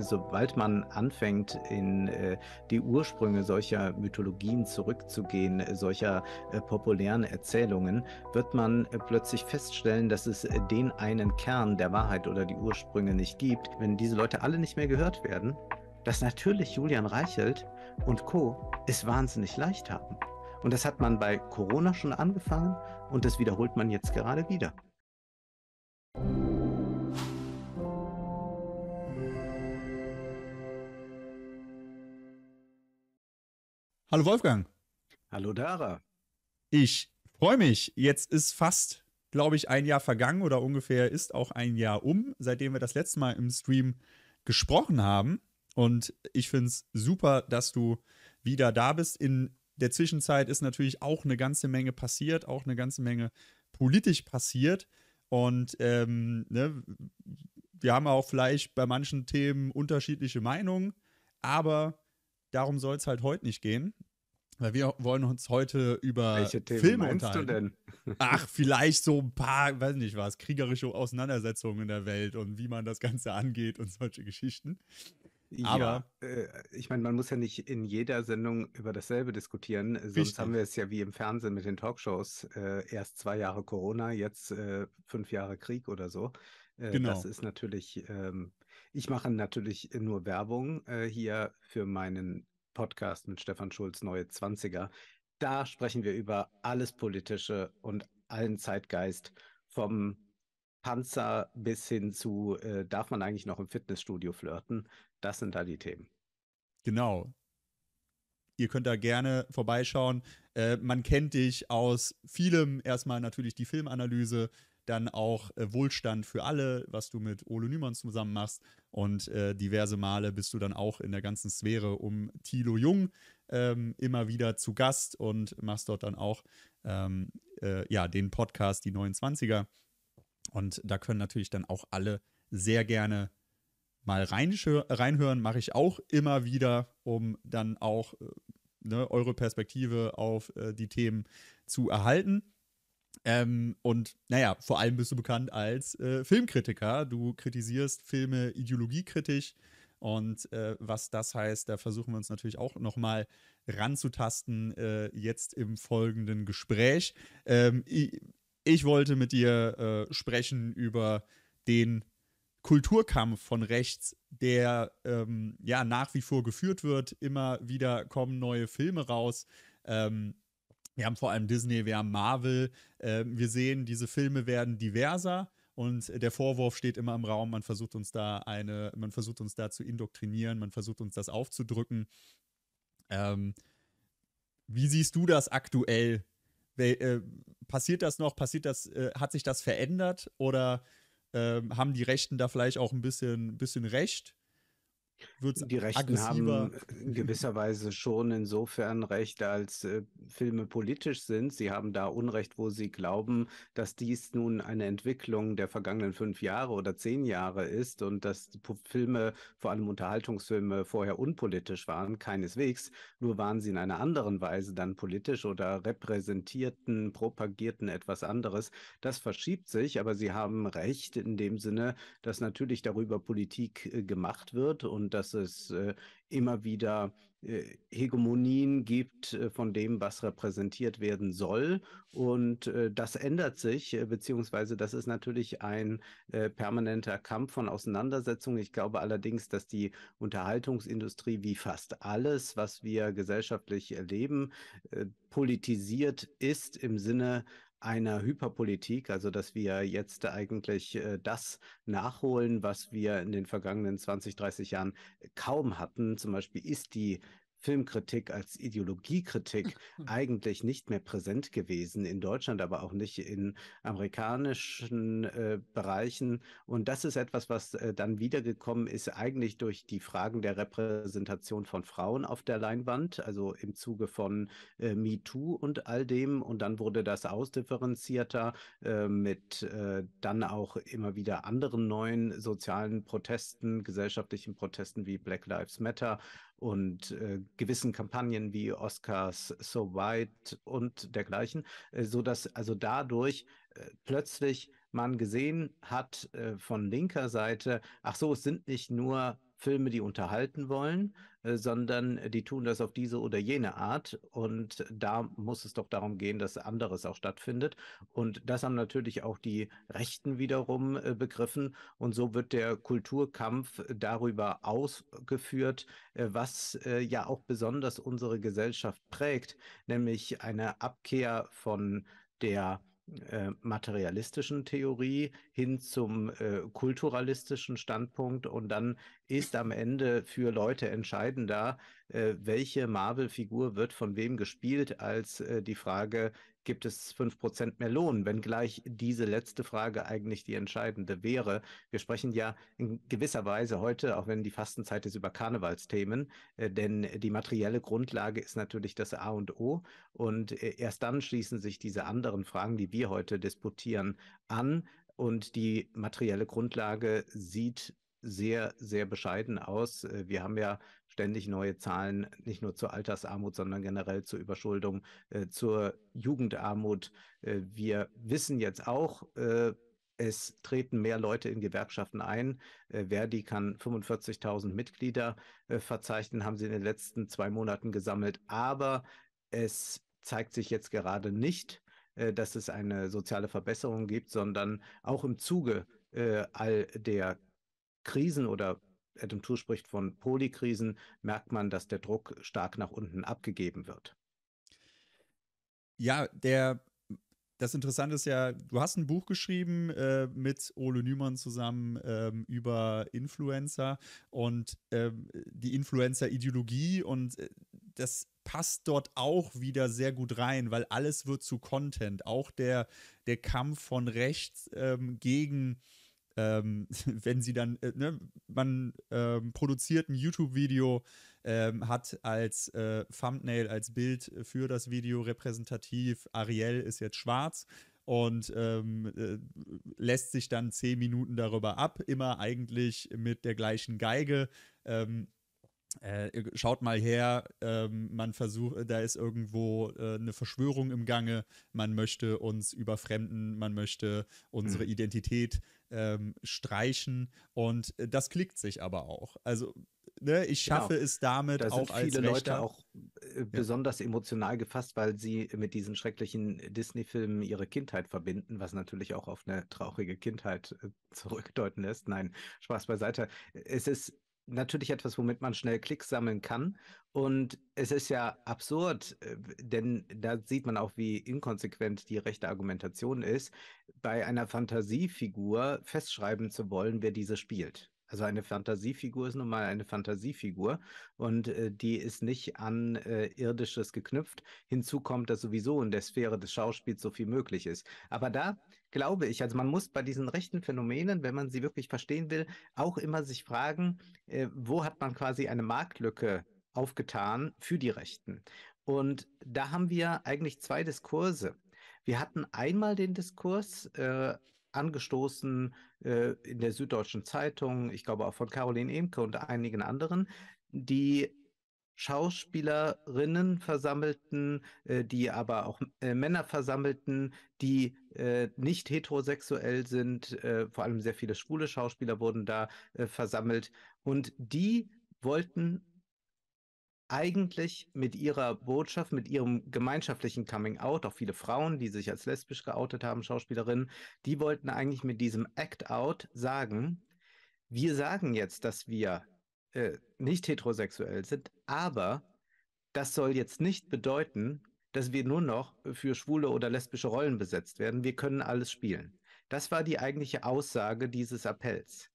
Sobald man anfängt, in äh, die Ursprünge solcher Mythologien zurückzugehen, äh, solcher äh, populären Erzählungen, wird man plötzlich feststellen, dass es den einen Kern der Wahrheit oder die Ursprünge nicht gibt. Wenn diese Leute alle nicht mehr gehört werden, dass natürlich Julian Reichelt und Co. es wahnsinnig leicht haben. Und das hat man bei Corona schon angefangen und das wiederholt man jetzt gerade wieder. Hallo Wolfgang. Hallo Dara. Ich freue mich. Jetzt ist fast, glaube ich, ein Jahr vergangen oder ungefähr ist auch ein Jahr um, seitdem wir das letzte Mal im Stream gesprochen haben. Und ich finde es super, dass du wieder da bist. In der Zwischenzeit ist natürlich auch eine ganze Menge passiert, auch eine ganze Menge politisch passiert. Und ähm, ne, wir haben auch vielleicht bei manchen Themen unterschiedliche Meinungen, aber darum soll es halt heute nicht gehen. Weil wir wollen uns heute über Welche Themen Du denn? Ach, vielleicht so ein paar, weiß nicht was, kriegerische Auseinandersetzungen in der Welt und wie man das Ganze angeht und solche Geschichten. Aber ja, äh, ich meine, man muss ja nicht in jeder Sendung über dasselbe diskutieren. Sonst richtig. haben wir es ja wie im Fernsehen mit den Talkshows. Äh, erst zwei Jahre Corona, jetzt äh, fünf Jahre Krieg oder so. Äh, genau. Das ist natürlich, ähm, ich mache natürlich nur Werbung äh, hier für meinen Podcast mit Stefan Schulz, Neue Zwanziger. Da sprechen wir über alles Politische und allen Zeitgeist vom Panzer bis hin zu, äh, darf man eigentlich noch im Fitnessstudio flirten? Das sind da die Themen. Genau. Ihr könnt da gerne vorbeischauen. Äh, man kennt dich aus vielem. Erstmal natürlich die Filmanalyse, dann auch äh, Wohlstand für alle, was du mit Ole Nymans zusammen machst. Und äh, diverse Male bist du dann auch in der ganzen Sphäre um Thilo Jung ähm, immer wieder zu Gast und machst dort dann auch ähm, äh, ja, den Podcast Die 29er. Und da können natürlich dann auch alle sehr gerne mal reinhören. Mache ich auch immer wieder, um dann auch äh, ne, eure Perspektive auf äh, die Themen zu erhalten. Ähm, und naja, vor allem bist du bekannt als äh, Filmkritiker. Du kritisierst Filme ideologiekritisch. Und äh, was das heißt, da versuchen wir uns natürlich auch nochmal ranzutasten, äh, jetzt im folgenden Gespräch. Ähm, ich, ich, wollte mit dir äh, sprechen über den Kulturkampf von rechts, der ähm, ja nach wie vor geführt wird. Immer wieder kommen neue Filme raus. Ähm, wir haben vor allem Disney, wir haben Marvel. Äh, wir sehen, diese Filme werden diverser und der Vorwurf steht immer im Raum, man versucht uns da eine, man versucht uns da zu indoktrinieren, man versucht uns das aufzudrücken. Ähm, wie siehst du das aktuell? We äh, passiert das noch? Passiert das, äh, hat sich das verändert oder ähm, haben die Rechten da vielleicht auch ein bisschen, bisschen recht? wird's Die Rechten haben in gewisser Weise schon insofern Recht, als äh, Filme politisch sind. Sie haben da Unrecht, wo sie glauben, dass dies nun eine Entwicklung der vergangenen fünf Jahre oder zehn Jahre ist und dass Filme, vor allem Unterhaltungsfilme, vorher unpolitisch waren. Keineswegs. Nur waren sie in einer anderen Weise dann politisch oder repräsentierten, propagierten etwas anderes. Das verschiebt sich, aber sie haben Recht in dem Sinne, dass natürlich darüber Politik äh, gemacht wird und dass es äh, immer wieder äh, Hegemonien gibt äh, von dem, was repräsentiert werden soll. Und äh, das ändert sich, äh, beziehungsweise das ist natürlich ein äh, permanenter Kampf von Auseinandersetzungen. Ich glaube allerdings, dass die Unterhaltungsindustrie wie fast alles, was wir gesellschaftlich erleben, politisiert ist im Sinne einer Hyperpolitik, also dass wir jetzt eigentlich äh, das nachholen, was wir in den vergangenen 20, 30 Jahren äh, kaum hatten. Zum Beispiel ist die Filmkritik, als Ideologiekritik eigentlich nicht mehr präsent gewesen, in Deutschland, aber auch nicht in amerikanischen äh, Bereichen. Und das ist etwas, was äh, dann wiedergekommen ist, eigentlich durch die Fragen der Repräsentation von Frauen auf der Leinwand, also im Zuge von äh, MeToo und all dem. Und dann wurde das ausdifferenzierter äh, mit äh, dann auch immer wieder anderen neuen sozialen Protesten, gesellschaftlichen Protesten wie Black Lives Matter und äh, gewissen Kampagnen wie Oscars, So White und dergleichen, äh, so dass also dadurch äh, plötzlich man gesehen hat äh, von linker Seite, ach so, es sind nicht nur Filme, die unterhalten wollen, äh, sondern die tun das auf diese oder jene Art. Und da muss es doch darum gehen, dass anderes auch stattfindet. Und das haben natürlich auch die Rechten wiederum äh, begriffen. Und so wird der Kulturkampf darüber ausgeführt, äh, was ja auch besonders unsere Gesellschaft prägt, nämlich eine Abkehr von der materialistischen Theorie hin zum äh, kulturalistischen Standpunkt und dann ist am Ende für Leute entscheidender, äh, welche Marvel-Figur wird von wem gespielt, als äh, die Frage, gibt es 5% mehr Lohn, wenngleich diese letzte Frage eigentlich die entscheidende wäre. Wir sprechen ja in gewisser Weise heute, auch wenn die Fastenzeit ist, über Karnevalsthemen, äh, denn die materielle Grundlage ist natürlich das A und O und äh, erst dann schließen sich diese anderen Fragen, die wir heute disputieren, an und die materielle Grundlage sieht sehr, sehr bescheiden aus. Äh, wir haben ja ständig neue Zahlen, nicht nur zur Altersarmut, sondern generell zur Überschuldung, äh, zur Jugendarmut. Äh, wir wissen jetzt auch, es treten mehr Leute in Gewerkschaften ein. Verdi kann 45.000 Mitglieder verzeichnen, haben sie in den letzten zwei Monaten gesammelt. Aber es zeigt sich jetzt gerade nicht, dass es eine soziale Verbesserung gibt, sondern auch im Zuge all der Krisen oder Adam Tour spricht von Polykrisen, merkt man, dass der Druck stark nach unten abgegeben wird. Ja, der das Interessante ist ja, du hast ein Buch geschrieben äh, mit Ole Nümann zusammen ähm, über Influencer und ähm, die Influencer-Ideologie und äh, das passt dort auch wieder sehr gut rein, weil alles wird zu Content. Auch der, der Kampf von rechts ähm, gegen äh, ähm, wenn sie dann, äh, ne, man ähm, produziert ein YouTube-Video, ähm, hat als äh, Thumbnail, als Bild für das Video repräsentativ, Ariel ist jetzt schwarz und ähm, äh, lässt sich dann zehn Minuten darüber ab, immer eigentlich mit der gleichen Geige. Ähm, äh, schaut mal her, ähm, man versucht, da ist irgendwo äh, eine Verschwörung im Gange, man möchte uns überfremden, man möchte unsere hm. Identität ähm, streichen und äh, das klickt sich aber auch. Also ne, ich genau. schaffe genau. es damit da auch sind viele als Leute auch äh, ja. besonders emotional gefasst, weil sie mit diesen schrecklichen Disney-Filmen ihre Kindheit verbinden, was natürlich auch auf eine traurige Kindheit äh, zurückdeuten lässt. Nein, Spaß beiseite. Es ist natürlich etwas, womit man schnell Klicks sammeln kann. Und es ist ja absurd, äh, denn da sieht man auch, wie inkonsequent die rechte Argumentation ist, bei einer Fantasiefigur festschreiben zu wollen, wer diese spielt. Also eine Fantasiefigur ist nun mal eine Fantasiefigur und äh, die ist nicht an äh, irdisches geknüpft. Hinzu kommt, dass sowieso in der Sphäre des Schauspiels so viel möglich ist. Aber da glaube ich. Also man muss bei diesen rechten Phänomenen, wenn man sie wirklich verstehen will, auch immer sich fragen, äh, wo hat man quasi eine Marktlücke aufgetan für die Rechten? Und da haben wir eigentlich zwei Diskurse. Wir hatten einmal den Diskurs, äh, angestoßen äh, in der Süddeutschen Zeitung, ich glaube auch von Caroline Emke und einigen anderen, die Schauspielerinnen versammelten, äh, die aber auch äh, Männer versammelten, die äh, nicht heterosexuell sind. Äh, vor allem sehr viele schwule Schauspieler wurden da äh, versammelt. Und die wollten eigentlich mit ihrer Botschaft, mit ihrem gemeinschaftlichen Coming Out, auch viele Frauen, die sich als lesbisch geoutet haben, Schauspielerinnen, die wollten eigentlich mit diesem Act Out sagen, wir sagen jetzt, dass wir äh, nicht heterosexuell sind, aber das soll jetzt nicht bedeuten, dass wir nur noch für schwule oder lesbische Rollen besetzt werden. Wir können alles spielen. Das war die eigentliche Aussage dieses Appells.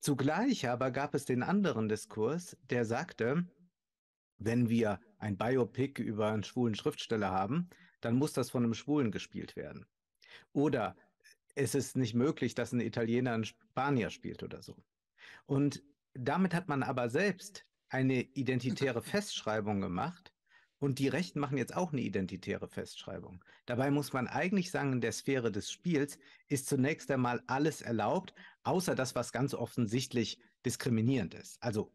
Zugleich aber gab es den anderen Diskurs, der sagte, wenn wir ein Biopic über einen schwulen Schriftsteller haben, dann muss das von einem Schwulen gespielt werden. Oder es ist nicht möglich, dass ein Italiener einen Spanier spielt oder so. Und damit hat man aber selbst eine identitäre Festschreibung gemacht und die Rechten machen jetzt auch eine identitäre Festschreibung. Dabei muss man eigentlich sagen, in der Sphäre des Spiels ist zunächst einmal alles erlaubt, außer das, was ganz offensichtlich diskriminierend ist. Also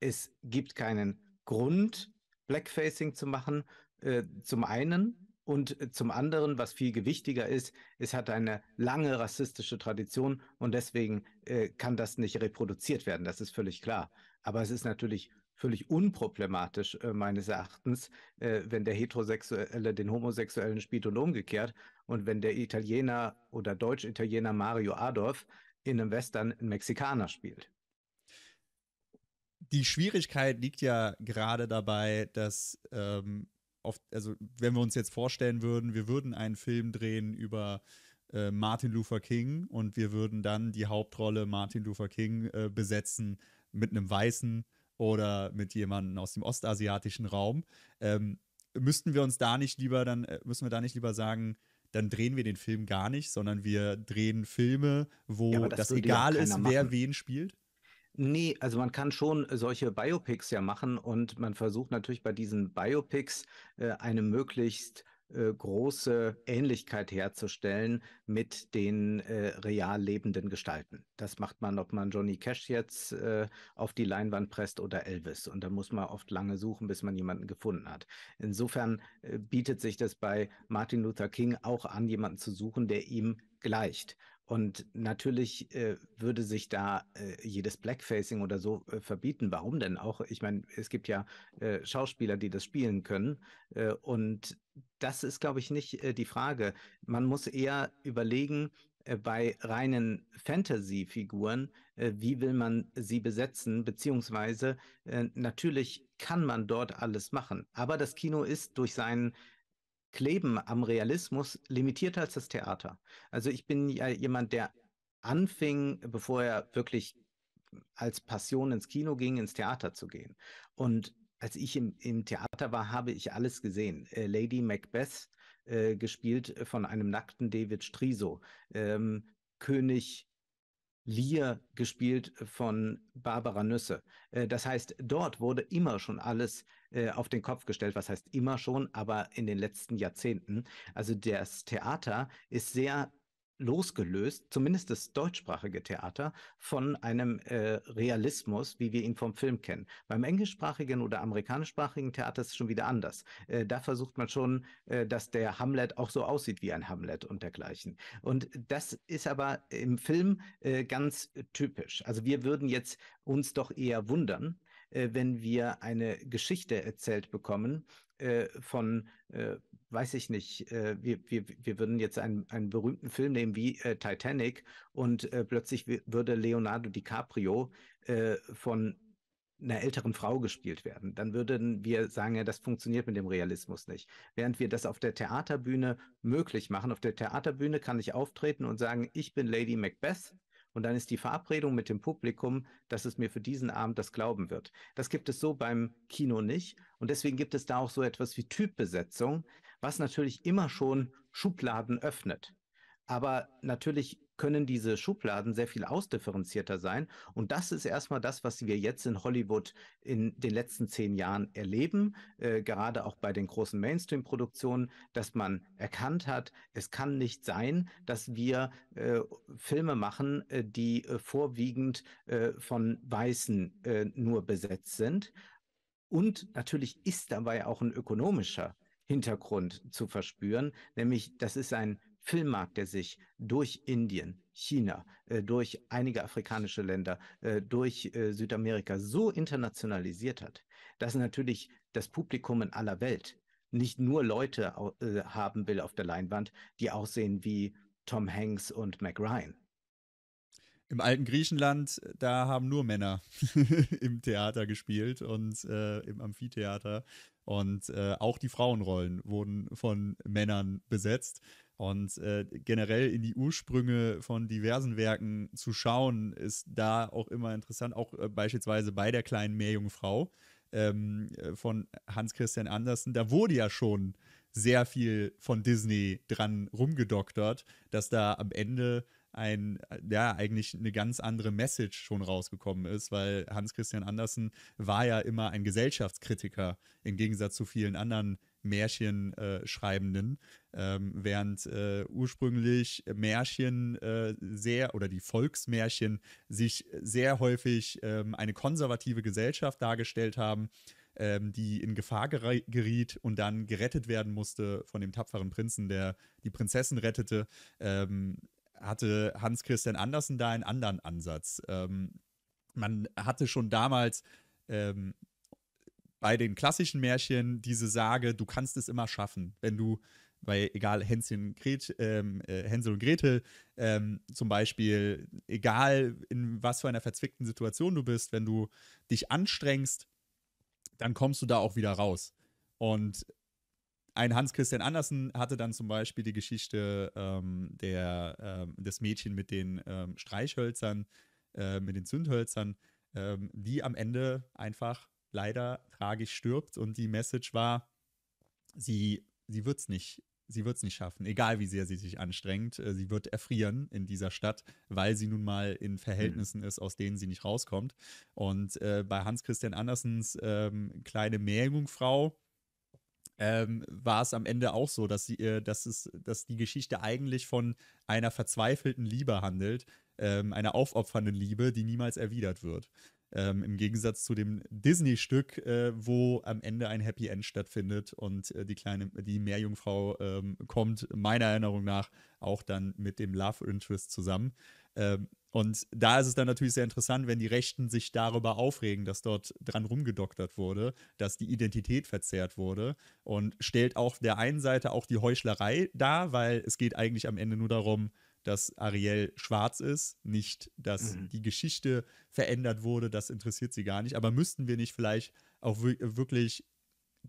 es gibt keinen Grund, Blackfacing zu machen, äh, zum einen. Und äh, zum anderen, was viel gewichtiger ist, es hat eine lange rassistische Tradition und deswegen äh, kann das nicht reproduziert werden. Das ist völlig klar. Aber es ist natürlich völlig unproblematisch äh, meines Erachtens, äh, wenn der Heterosexuelle den Homosexuellen spielt und umgekehrt. Und wenn der Italiener oder Deutsch-Italiener Mario Adolf in einem Western einen Mexikaner spielt. Die Schwierigkeit liegt ja gerade dabei, dass, ähm, oft, also wenn wir uns jetzt vorstellen würden, wir würden einen Film drehen über äh, Martin Luther King und wir würden dann die Hauptrolle Martin Luther King äh, besetzen mit einem Weißen oder mit jemandem aus dem ostasiatischen Raum, ähm, müssten wir uns da nicht lieber dann, äh, müssen wir da nicht lieber sagen, dann drehen wir den Film gar nicht, sondern wir drehen Filme, wo ja, das, das egal ist, wer machen. wen spielt? Nee, also man kann schon solche Biopics ja machen und man versucht natürlich bei diesen Biopics äh, eine möglichst äh, große Ähnlichkeit herzustellen mit den äh, real lebenden Gestalten. Das macht man, ob man Johnny Cash jetzt äh, auf die Leinwand presst oder Elvis. Und da muss man oft lange suchen, bis man jemanden gefunden hat. Insofern äh, bietet sich das bei Martin Luther King auch an, jemanden zu suchen, der ihm gleicht. Und natürlich äh, würde sich da äh, jedes Blackfacing oder so äh, verbieten. Warum denn auch? Ich meine, es gibt ja äh, Schauspieler, die das spielen können. Äh, und das ist, glaube ich, nicht äh, die Frage. Man muss eher überlegen, äh, bei reinen Fantasy-Figuren, äh, wie will man sie besetzen, beziehungsweise äh, natürlich kann man dort alles machen. Aber das Kino ist durch sein Kleben am Realismus limitierter als das Theater. Also ich bin ja jemand, der anfing, bevor er wirklich als Passion ins Kino ging, ins Theater zu gehen. Und als ich im, im Theater war, habe ich alles gesehen. Äh, Lady Macbeth, äh, gespielt äh, von einem nackten David Striso. Ähm, König Lear, gespielt äh, von Barbara Nüsse. Äh, das heißt, dort wurde immer schon alles äh, auf den Kopf gestellt. Was heißt immer schon, aber in den letzten Jahrzehnten. Also das Theater ist sehr losgelöst, zumindest das deutschsprachige Theater, von einem äh, Realismus, wie wir ihn vom Film kennen. Beim englischsprachigen oder amerikanischsprachigen Theater ist es schon wieder anders. Äh, da versucht man schon, äh, dass der Hamlet auch so aussieht wie ein Hamlet und dergleichen. Und das ist aber im Film äh, ganz typisch. Also wir würden jetzt uns doch eher wundern, äh, wenn wir eine Geschichte erzählt bekommen, äh, von, äh, weiß ich nicht, äh, wir, wir, wir würden jetzt einen, einen berühmten Film nehmen wie äh, Titanic und äh, plötzlich würde Leonardo DiCaprio äh, von einer älteren Frau gespielt werden, dann würden wir sagen, ja, das funktioniert mit dem Realismus nicht. Während wir das auf der Theaterbühne möglich machen. Auf der Theaterbühne kann ich auftreten und sagen, ich bin Lady Macbeth und dann ist die Verabredung mit dem Publikum, dass es mir für diesen Abend das glauben wird. Das gibt es so beim Kino nicht. Und deswegen gibt es da auch so etwas wie Typbesetzung, was natürlich immer schon Schubladen öffnet. Aber natürlich können diese Schubladen sehr viel ausdifferenzierter sein. Und das ist erstmal das, was wir jetzt in Hollywood in den letzten zehn Jahren erleben, äh, gerade auch bei den großen Mainstream-Produktionen, dass man erkannt hat, es kann nicht sein, dass wir äh, Filme machen, äh, die äh, vorwiegend äh, von Weißen äh, nur besetzt sind, und natürlich ist dabei auch ein ökonomischer Hintergrund zu verspüren, nämlich das ist ein Filmmarkt, der sich durch Indien, China, äh, durch einige afrikanische Länder, äh, durch äh, Südamerika so internationalisiert hat, dass natürlich das Publikum in aller Welt nicht nur Leute haben will auf der Leinwand, die aussehen wie Tom Hanks und Mac Ryan, im alten Griechenland, äh, da haben nur Männer im Theater gespielt und äh, im Amphitheater. Und äh, auch die Frauenrollen wurden von Männern besetzt. Und äh, generell in die Ursprünge von diversen Werken zu schauen, ist da auch immer interessant. Auch äh, beispielsweise bei der kleinen Meerjungfrau ähm, äh, von Hans Christian Andersen. Da wurde ja schon sehr viel von Disney dran rumgedoktert, dass da am Ende ein, ja, eigentlich eine ganz andere Message schon rausgekommen ist, weil Hans Christian Andersen war ja immer ein Gesellschaftskritiker im Gegensatz zu vielen anderen Märchenschreibenden, äh, ähm, während äh, ursprünglich Märchen äh, sehr oder die Volksmärchen sich sehr häufig ähm, eine konservative Gesellschaft dargestellt haben, ähm, die in Gefahr geriet und dann gerettet werden musste von dem tapferen Prinzen, der die Prinzessin rettete. Ähm, hatte Hans Christian Andersen da einen anderen Ansatz. Ähm, man hatte schon damals ähm, bei den klassischen Märchen diese Sage, du kannst es immer schaffen, wenn du weil egal Hänschen, Gret, ähm, äh, Hänsel und Gretel ähm, zum Beispiel, egal in was für einer verzwickten Situation du bist, wenn du dich anstrengst, dann kommst du da auch wieder raus. Und ein Hans-Christian Andersen hatte dann zum Beispiel die Geschichte ähm, der, ähm, des Mädchen mit den ähm, Streichhölzern, äh, mit den Zündhölzern, ähm, die am Ende einfach leider tragisch stirbt und die Message war, sie, sie wird es nicht sie wird es nicht schaffen, egal wie sehr sie sich anstrengt. Äh, sie wird erfrieren in dieser Stadt, weil sie nun mal in Verhältnissen ist, aus denen sie nicht rauskommt. Und äh, bei Hans-Christian Andersens ähm, kleine Meerjungfrau ähm, war es am Ende auch so, dass, sie, äh, dass, es, dass die Geschichte eigentlich von einer verzweifelten Liebe handelt, ähm, einer aufopfernden Liebe, die niemals erwidert wird. Ähm, Im Gegensatz zu dem Disney-Stück, äh, wo am Ende ein Happy End stattfindet und äh, die kleine, die Meerjungfrau ähm, kommt, meiner Erinnerung nach, auch dann mit dem Love Interest zusammen. Ähm, und da ist es dann natürlich sehr interessant, wenn die Rechten sich darüber aufregen, dass dort dran rumgedoktert wurde, dass die Identität verzerrt wurde und stellt auch der einen Seite auch die Heuchlerei dar, weil es geht eigentlich am Ende nur darum, dass Ariel schwarz ist, nicht, dass mhm. die Geschichte verändert wurde, das interessiert sie gar nicht. Aber müssten wir nicht vielleicht auch wirklich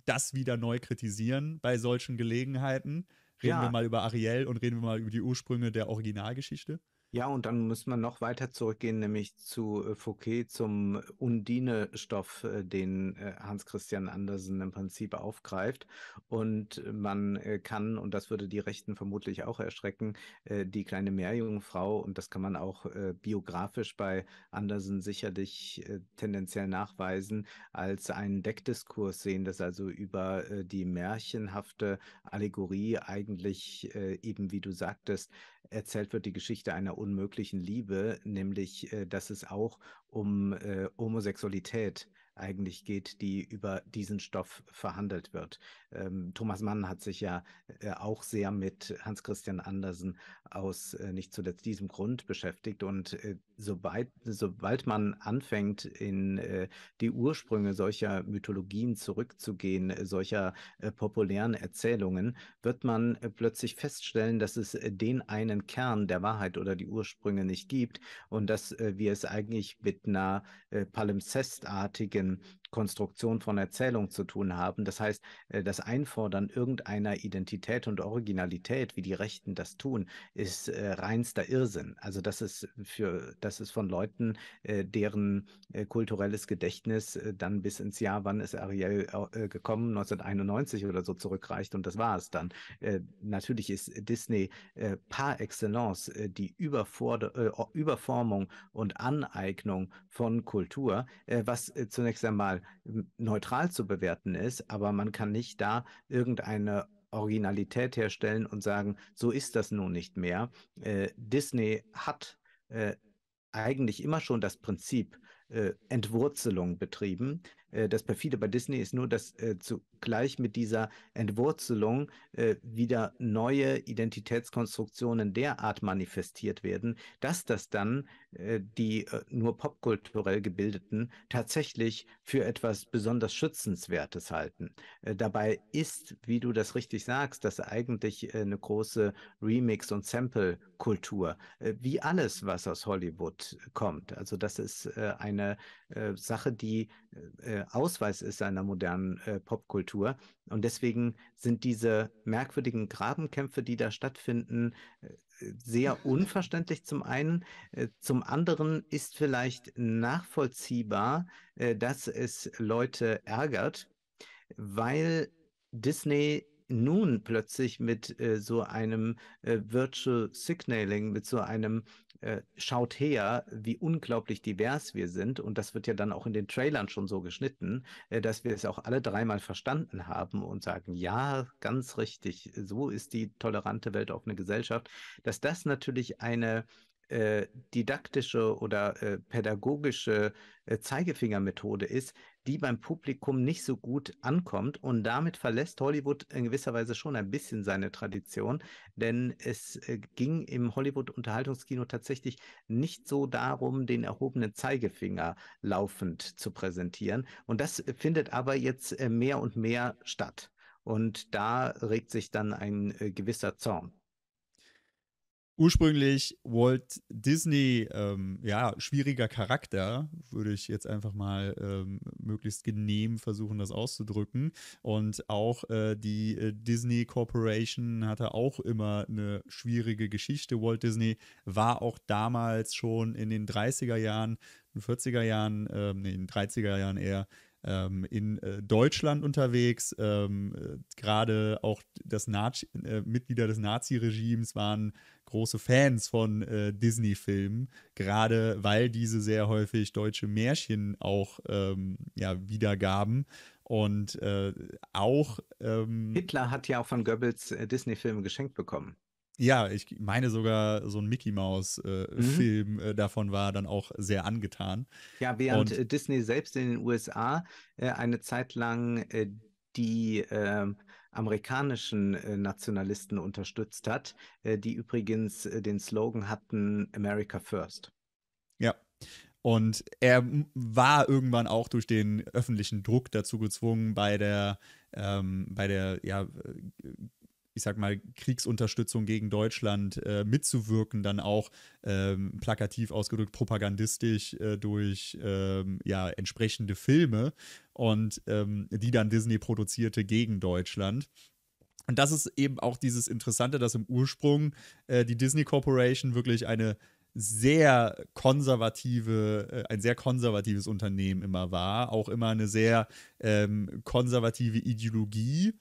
das wieder neu kritisieren bei solchen Gelegenheiten? Reden ja. wir mal über Ariel und reden wir mal über die Ursprünge der Originalgeschichte? Ja, und dann muss man noch weiter zurückgehen, nämlich zu äh, Fouquet, zum äh, Undine-Stoff, äh, den Hans Christian Andersen im Prinzip aufgreift. Und man kann, und das würde die Rechten vermutlich auch erschrecken, die kleine Meerjungfrau, und das kann man auch biografisch bei Andersen sicherlich tendenziell nachweisen, als einen Deckdiskurs sehen, das also über die märchenhafte Allegorie eigentlich eben, wie du sagtest, erzählt wird die Geschichte einer unmöglichen Liebe, nämlich äh, dass es auch um äh, Homosexualität eigentlich geht, die über diesen Stoff verhandelt wird. Ähm, Thomas Mann hat sich ja äh, auch sehr mit Hans Christian Andersen aus äh, nicht zuletzt diesem Grund beschäftigt. Und äh, sobald, sobald man anfängt, in äh, die Ursprünge solcher Mythologien zurückzugehen, äh, solcher äh, populären Erzählungen, wird man plötzlich feststellen, dass es den einen Kern der Wahrheit oder die Ursprünge nicht gibt und dass wir es eigentlich mit einer äh, palimpsestartigen and Konstruktion von Erzählung zu tun haben. Das heißt, äh, das Einfordern irgendeiner Identität und Originalität, wie die Rechten das tun, ist äh, reinster Irrsinn. Also das ist für, das ist von Leuten, äh, deren kulturelles Gedächtnis dann bis ins Jahr, wann ist Ariel gekommen, 1991 oder so zurückreicht und das war es dann. Natürlich ist Disney par excellence die Überformung und Aneignung von Kultur, was zunächst einmal neutral zu bewerten ist, aber man kann nicht da irgendeine Originalität herstellen und sagen, so ist das nun nicht mehr. Äh, Disney hat äh, eigentlich immer schon das Prinzip äh, Entwurzelung betrieben. Äh, das perfide bei Disney ist nur, dass äh, zugleich mit dieser Entwurzelung äh, wieder neue Identitätskonstruktionen derart manifestiert werden, dass das dann äh, die äh, nur popkulturell gebildeten tatsächlich für etwas besonders Schützenswertes halten. Äh, dabei ist, wie du das richtig sagst, das eigentlich äh, eine große Remix- und Sample-Kultur, äh, wie alles, was aus Hollywood kommt. Also das ist äh, eine äh, Sache, die äh, äh, Ausweis ist einer modernen äh, Popkultur. Und deswegen sind diese merkwürdigen Grabenkämpfe, die da stattfinden, äh, äh, sehr unverständlich zum einen. Zum anderen ist vielleicht nachvollziehbar, dass es Leute ärgert, weil Disney nun plötzlich mit so einem Virtual Signaling, mit so einem äh, schaut her, wie unglaublich divers wir sind. Und das wird ja dann auch in den Trailern schon so geschnitten, äh, dass wir es auch alle dreimal verstanden haben und sagen, ja, ganz richtig, so ist die tolerante, weltoffene Gesellschaft, dass das natürlich eine äh, didaktische oder äh, pädagogische äh, Zeigefingermethode ist, die beim Publikum nicht so gut ankommt. Und damit verlässt Hollywood in gewisser Weise schon ein bisschen seine Tradition, denn es äh, ging im Hollywood-Unterhaltungskino tatsächlich nicht so darum, den erhobenen Zeigefinger laufend zu präsentieren. Und das findet aber jetzt äh, mehr und mehr statt. Und da regt sich dann ein äh, gewisser Zorn ursprünglich Walt Disney, ähm, ja, schwieriger Charakter, würde ich jetzt einfach mal ähm, möglichst genehm versuchen, das auszudrücken. Und auch äh, die äh, Disney Corporation hatte auch immer eine schwierige Geschichte. Walt Disney war auch damals schon in den 30er Jahren, 40er Jahren, äh, nee, in den 30er Jahren eher, ähm, in äh, Deutschland unterwegs. Ähm, äh, Gerade auch das Nazi äh, Mitglieder des Nazi-Regimes waren große Fans von äh, Disney-Filmen, gerade weil diese sehr häufig deutsche Märchen auch ähm, ja, wiedergaben. Und äh, auch. Ähm, Hitler hat ja auch von Goebbels äh, Disney-Filme geschenkt bekommen. Ja, ich meine sogar so ein Mickey Mouse äh, mhm. Film äh, davon war dann auch sehr angetan. Ja, während Und, äh, Disney selbst in den USA äh, eine Zeit lang äh, die ähm, amerikanischen äh, Nationalisten unterstützt hat, die übrigens den Slogan hatten America First. Ja. Und er war irgendwann auch durch den öffentlichen Druck dazu gezwungen, bei der, ähm, bei der ja, ich sag mal, Kriegsunterstützung gegen Deutschland äh, mitzuwirken, dann auch ähm, plakativ ausgedrückt, propagandistisch äh, durch ähm, ja, entsprechende Filme und ähm, die dann Disney produzierte gegen Deutschland. Und das ist eben auch dieses Interessante, dass im Ursprung äh, die Disney Corporation wirklich eine sehr konservative, äh, ein sehr konservatives Unternehmen immer war, auch immer eine sehr ähm, konservative Ideologie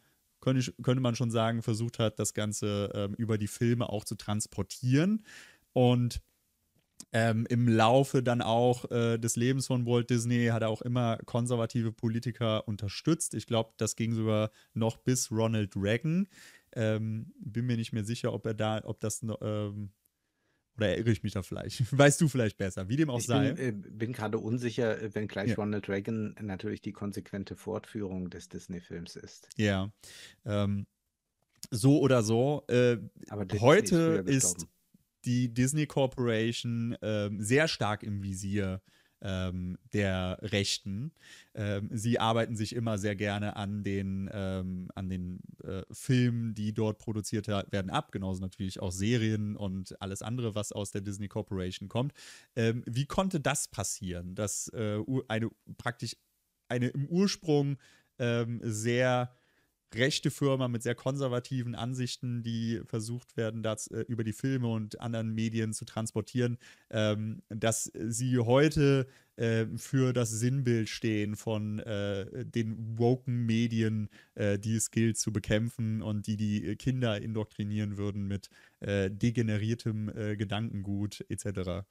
könnte, ich, könnte man schon sagen, versucht hat, das Ganze ähm, über die Filme auch zu transportieren. Und ähm, im Laufe dann auch äh, des Lebens von Walt Disney hat er auch immer konservative Politiker unterstützt. Ich glaube, das ging sogar noch bis Ronald Reagan. Ähm, bin mir nicht mehr sicher, ob er da, ob das ähm, oder irre ich mich da vielleicht? Weißt du vielleicht besser, wie dem auch ich sei. Ich bin, äh, bin gerade unsicher, äh, wenngleich ja. Ronald Reagan natürlich die konsequente Fortführung des Disney-Films ist. Ja. Ähm, so oder so. Äh, Aber heute ist, ist die Disney Corporation äh, sehr stark im Visier ähm, der Rechten. Ähm, sie arbeiten sich immer sehr gerne an den, ähm, an den äh, Filmen, die dort produziert werden, ab, genauso natürlich auch Serien und alles andere, was aus der Disney Corporation kommt. Ähm, wie konnte das passieren, dass äh, eine praktisch eine im Ursprung ähm, sehr rechte Firma mit sehr konservativen Ansichten, die versucht werden, das äh, über die Filme und anderen Medien zu transportieren, ähm, dass sie heute äh, für das Sinnbild stehen von äh, den woken Medien, äh, die es gilt zu bekämpfen und die die Kinder indoktrinieren würden mit äh, degeneriertem äh, Gedankengut etc.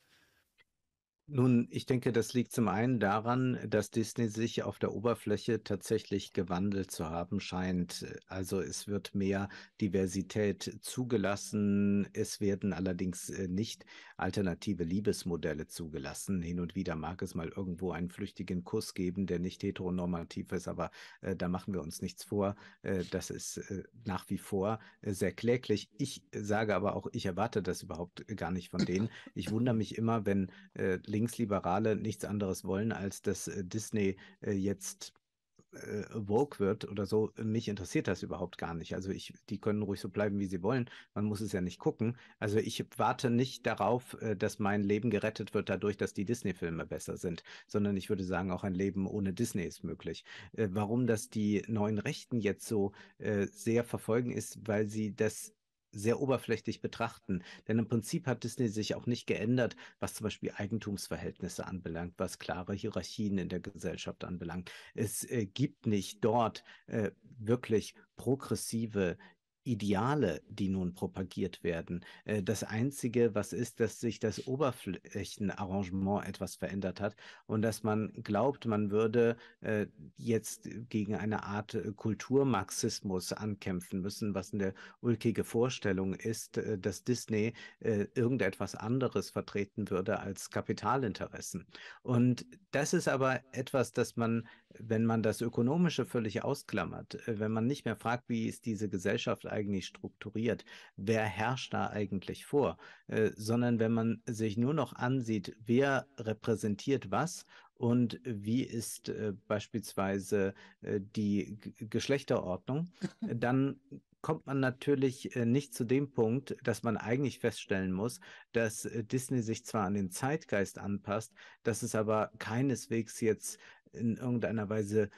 Nun, ich denke, das liegt zum einen daran, dass Disney sich auf der Oberfläche tatsächlich gewandelt zu haben scheint. Also es wird mehr Diversität zugelassen. Es werden allerdings äh, nicht alternative Liebesmodelle zugelassen. Hin und wieder mag es mal irgendwo einen flüchtigen Kuss geben, der nicht heteronormativ ist, aber äh, da machen wir uns nichts vor. Äh, das ist äh, nach wie vor äh, sehr kläglich. Ich sage aber auch, ich erwarte das überhaupt äh, gar nicht von denen. Ich wundere mich immer, wenn Linksliberale nichts anderes wollen, als dass äh, Disney äh, jetzt äh, woke wird oder so, mich interessiert das überhaupt gar nicht. Also ich, die können ruhig so bleiben, wie sie wollen. Man muss es ja nicht gucken. Also ich warte nicht darauf, dass mein Leben gerettet wird dadurch, dass die Disney-Filme besser sind, sondern ich würde sagen, auch ein Leben ohne Disney ist möglich. warum das die neuen Rechten jetzt so sehr verfolgen, ist, weil sie das sehr oberflächlich betrachten. Denn im Prinzip hat Disney sich auch nicht geändert, was zum Beispiel Eigentumsverhältnisse anbelangt, was klare Hierarchien in der Gesellschaft anbelangt. Es äh, gibt nicht dort äh, wirklich progressive Ideale, die nun propagiert werden. Äh, das Einzige, was ist, dass sich das Oberflächenarrangement etwas verändert hat und dass man glaubt, man würde äh, jetzt gegen eine Art äh, Kulturmarxismus ankämpfen müssen, was eine ulkige Vorstellung ist, dass Disney irgendetwas anderes vertreten würde als Kapitalinteressen. Und das ist aber etwas, das man wenn man das Ökonomische völlig ausklammert, äh, wenn man nicht mehr fragt, wie ist diese Gesellschaft eigentlich strukturiert, wer herrscht da eigentlich vor, äh, sondern wenn man sich nur noch ansieht, wer repräsentiert was und wie ist äh, beispielsweise die Geschlechterordnung, dann kommt man natürlich nicht zu dem Punkt, dass man eigentlich feststellen muss, dass Disney sich zwar an den Zeitgeist anpasst, dass es aber keineswegs jetzt in irgendeiner Weise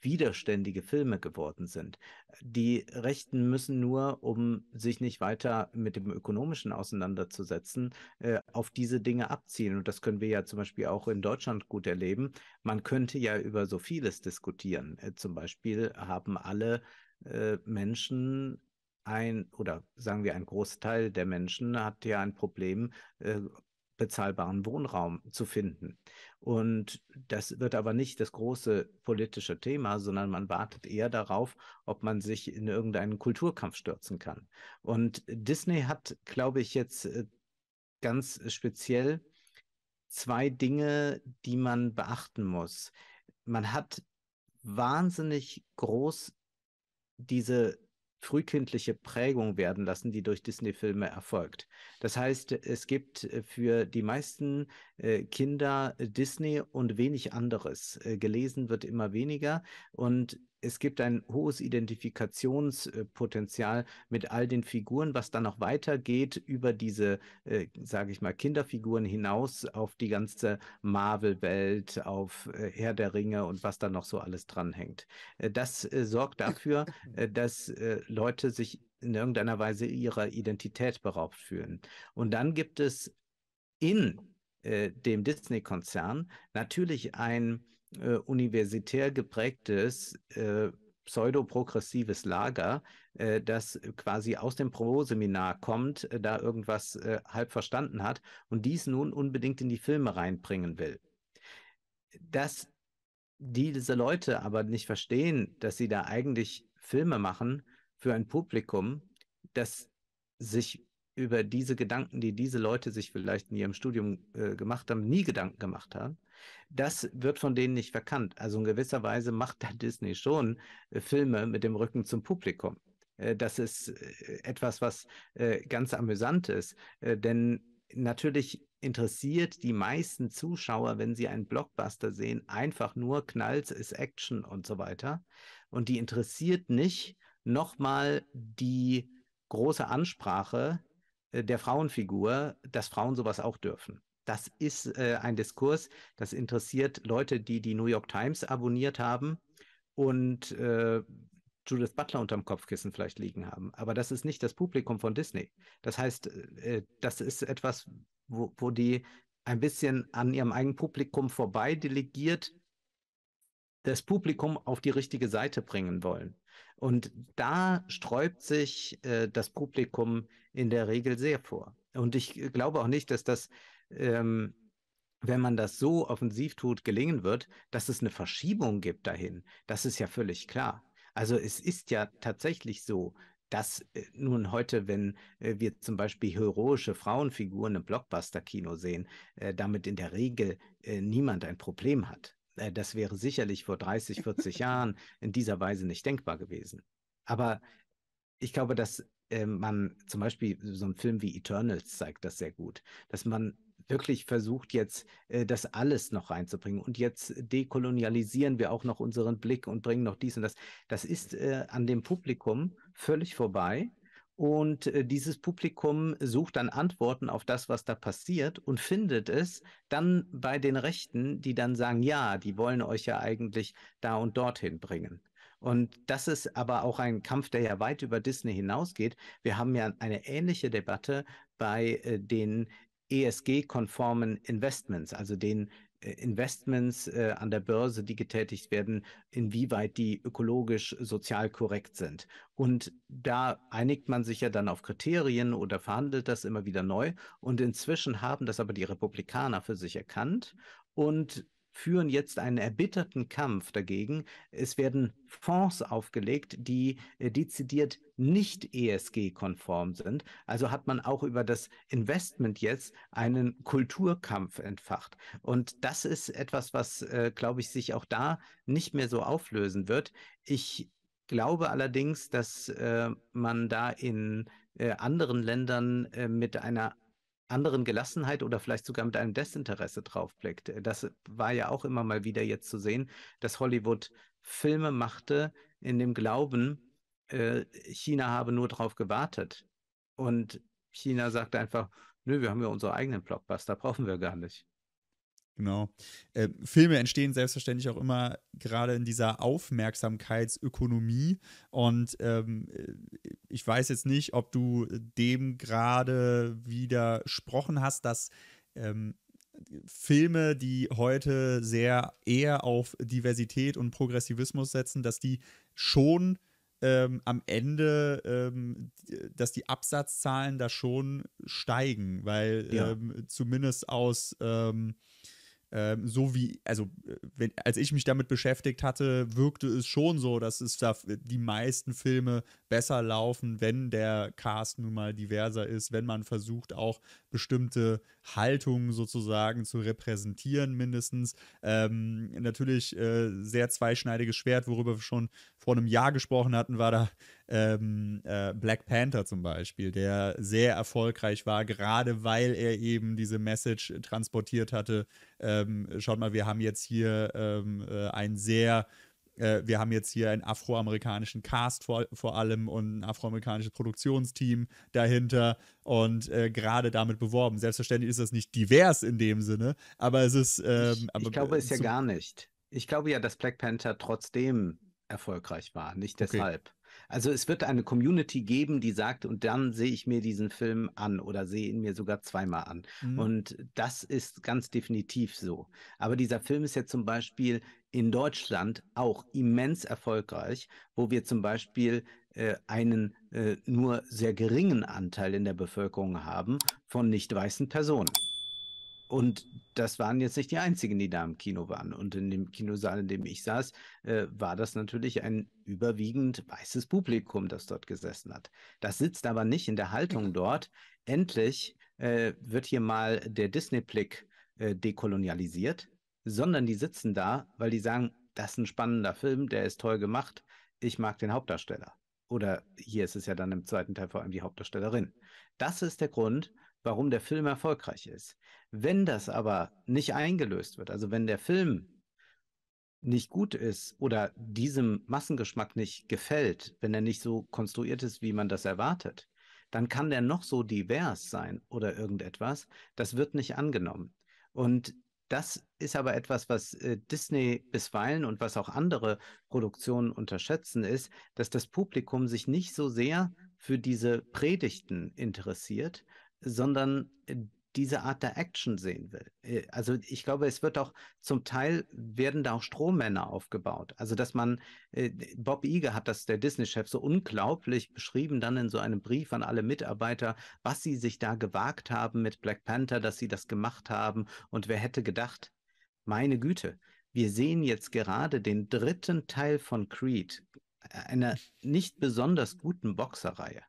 widerständige Filme geworden sind. Die Rechten müssen nur, um sich nicht weiter mit dem Ökonomischen auseinanderzusetzen, äh, auf diese Dinge abzielen. Und das können wir ja zum Beispiel auch in Deutschland gut erleben. Man könnte ja über so vieles diskutieren. Äh, zum Beispiel haben alle äh, Menschen ein oder sagen wir ein Großteil der Menschen hat ja ein Problem, äh, bezahlbaren Wohnraum zu finden. Und das wird aber nicht das große politische Thema, sondern man wartet eher darauf, ob man sich in irgendeinen Kulturkampf stürzen kann. Und Disney hat, glaube ich, jetzt äh, ganz speziell zwei Dinge, die man beachten muss. Man hat wahnsinnig groß diese frühkindliche Prägung werden lassen, die durch Disney-Filme erfolgt. Das heißt, es gibt äh, für die meisten äh, Kinder, äh, Disney und wenig anderes. Äh, gelesen wird immer weniger und es gibt ein hohes Identifikationspotenzial mit all den Figuren, was dann noch weitergeht über diese, äh, sage ich mal, Kinderfiguren hinaus auf die ganze Marvel-Welt, auf äh, Herr der Ringe und was da noch so alles dranhängt. Äh, das äh, sorgt dafür, dass Leute sich in irgendeiner Weise ihrer Identität beraubt fühlen. Und dann gibt es in äh, dem Disney-Konzern natürlich ein äh, universitär geprägtes äh, pseudoprogressives Lager, äh, das quasi aus dem Pro-Seminar kommt, äh, da irgendwas äh, halb verstanden hat und dies nun unbedingt in die Filme reinbringen will. Dass diese Leute aber nicht verstehen, dass sie da eigentlich Filme machen für ein Publikum, das sich über diese Gedanken, die diese Leute sich vielleicht in ihrem Studium äh, gemacht haben, nie Gedanken gemacht haben. Das wird von denen nicht verkannt. Also in gewisser Weise macht da Disney schon äh, Filme mit dem Rücken zum Publikum. Äh, das ist äh, etwas, was äh, ganz amüsant ist, äh, denn natürlich interessiert die meisten Zuschauer, wenn sie einen Blockbuster sehen, einfach nur Knalls ist Action und so weiter. Und die interessiert nicht nochmal die große Ansprache, äh, der Frauenfigur, dass Frauen sowas auch dürfen. Das ist äh, ein Diskurs, das interessiert Leute, die die New York Times abonniert haben und äh, Judith Butler unterm Kopfkissen vielleicht liegen haben. Aber das ist nicht das Publikum von Disney. Das heißt, äh, das ist etwas, wo, wo die ein bisschen an ihrem eigenen Publikum vorbei delegiert das Publikum auf die richtige Seite bringen wollen. Und da sträubt sich äh, das Publikum in der Regel sehr vor. Und ich äh, glaube auch nicht, dass das, ähm, wenn man das so offensiv tut, gelingen wird, dass es eine Verschiebung gibt dahin. Das ist ja völlig klar. Also es ist ja tatsächlich so, dass äh, nun heute, wenn äh, wir zum Beispiel heroische Frauenfiguren im Blockbuster-Kino sehen, äh, damit in der Regel äh, niemand ein Problem hat. Äh, das wäre sicherlich vor 30, 40 Jahren in dieser Weise nicht denkbar gewesen. Aber ich glaube, dass äh, man zum Beispiel so ein Film wie Eternals zeigt das sehr gut, dass man wirklich versucht jetzt äh, das alles noch reinzubringen und jetzt dekolonialisieren wir auch noch unseren Blick und bringen noch dies und das. Das ist äh, an dem Publikum völlig vorbei und äh, dieses Publikum sucht dann Antworten auf das, was da passiert und findet es dann bei den Rechten, die dann sagen, ja, die wollen euch ja eigentlich da und dorthin bringen. Und das ist aber auch ein Kampf, der ja weit über Disney hinausgeht. Wir haben ja eine ähnliche Debatte bei äh, den ESG-konformen Investments, also den äh, Investments äh, an der Börse, die getätigt werden, inwieweit die ökologisch sozial korrekt sind. Und da einigt man sich ja dann auf Kriterien oder verhandelt das immer wieder neu. Und inzwischen haben das aber die Republikaner für sich erkannt und führen jetzt einen erbitterten Kampf dagegen. Es werden Fonds aufgelegt, die äh, dezidiert nicht ESG-konform sind. Also hat man auch über das Investment jetzt einen Kulturkampf entfacht. Und das ist etwas, was, äh, glaube ich, sich auch da nicht mehr so auflösen wird. Ich glaube allerdings, dass äh, man da in äh, anderen Ländern äh, mit einer anderen Gelassenheit oder vielleicht sogar mit einem Desinteresse draufblickt. Äh, das war ja auch immer mal wieder jetzt zu sehen, dass Hollywood Filme machte in dem Glauben, äh, China habe nur drauf gewartet. Und China sagte einfach, nö, wir haben ja unsere eigenen Blockbuster, brauchen wir gar nicht. Genau. Äh, Filme entstehen selbstverständlich auch immer gerade in dieser Aufmerksamkeitsökonomie. Und ähm, äh, ich weiß jetzt nicht, ob du dem gerade widersprochen hast, dass ähm, Filme, die heute sehr eher auf Diversität und Progressivismus setzen, dass die schon ähm, am Ende, ähm, dass die Absatzzahlen da schon steigen, weil ja. ähm, zumindest aus ähm, ähm, so wie, also äh, wenn, als ich mich damit beschäftigt hatte, wirkte es schon so, dass es da die meisten Filme besser laufen, wenn der Cast nun mal diverser ist, wenn man versucht, auch bestimmte Haltungen sozusagen zu repräsentieren, mindestens. Ähm, natürlich äh, sehr zweischneidiges Schwert, worüber wir schon vor einem Jahr gesprochen hatten, war da ähm, äh, Black Panther zum Beispiel, der sehr erfolgreich war, gerade weil er eben diese Message transportiert hatte. Ähm, schaut mal, wir haben jetzt hier ähm, äh, ein sehr äh, wir haben jetzt hier einen afroamerikanischen Cast vor, vor allem und ein afroamerikanisches Produktionsteam dahinter und äh, gerade damit beworben. Selbstverständlich ist das nicht divers in dem Sinne, aber es ist. Ähm, ich, ich glaube es äh, ja gar nicht. Ich glaube ja, dass Black Panther trotzdem erfolgreich war, nicht deshalb. Okay. Also es wird eine Community geben, die sagt, und dann sehe ich mir diesen Film an oder sehe ihn mir sogar zweimal an. Mhm. Und das ist ganz definitiv so. Aber dieser Film ist ja zum Beispiel in Deutschland auch immens erfolgreich, wo wir zum Beispiel äh, einen äh, nur sehr geringen Anteil in der Bevölkerung haben von nicht weißen Personen. Und das waren jetzt nicht die einzigen, die da im Kino waren. Und in dem Kinosaal, in dem ich saß, äh, war das natürlich ein überwiegend weißes Publikum, das dort gesessen hat. Das sitzt aber nicht in der Haltung dort. Endlich äh, wird hier mal der Disney-Blick äh, dekolonialisiert, sondern die sitzen da, weil die sagen, das ist ein spannender Film, der ist toll gemacht, ich mag den Hauptdarsteller. Oder hier ist es ja dann im zweiten Teil vor allem die Hauptdarstellerin. Das ist der Grund, warum der Film erfolgreich ist. Wenn das aber nicht eingelöst wird, also wenn der Film nicht gut ist oder diesem Massengeschmack nicht gefällt, wenn er nicht so konstruiert ist, wie man das erwartet, dann kann der noch so divers sein oder irgendetwas. Das wird nicht angenommen. Und das ist aber etwas, was äh, Disney bisweilen und was auch andere Produktionen unterschätzen, ist, dass das Publikum sich nicht so sehr für diese Predigten interessiert, sondern äh, diese Art der Action sehen will. Äh, also ich glaube, es wird auch zum Teil werden da auch Strohmänner aufgebaut. Also dass man äh, Bob Iger hat das der Disney-Chef so unglaublich beschrieben dann in so einem Brief an alle Mitarbeiter, was sie sich da gewagt haben mit Black Panther, dass sie das gemacht haben und wer hätte gedacht, meine Güte, wir sehen jetzt gerade den dritten Teil von Creed, einer nicht besonders guten Boxerreihe.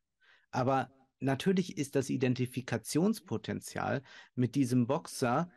Aber natürlich ist das Identifikationspotenzial mit diesem Boxer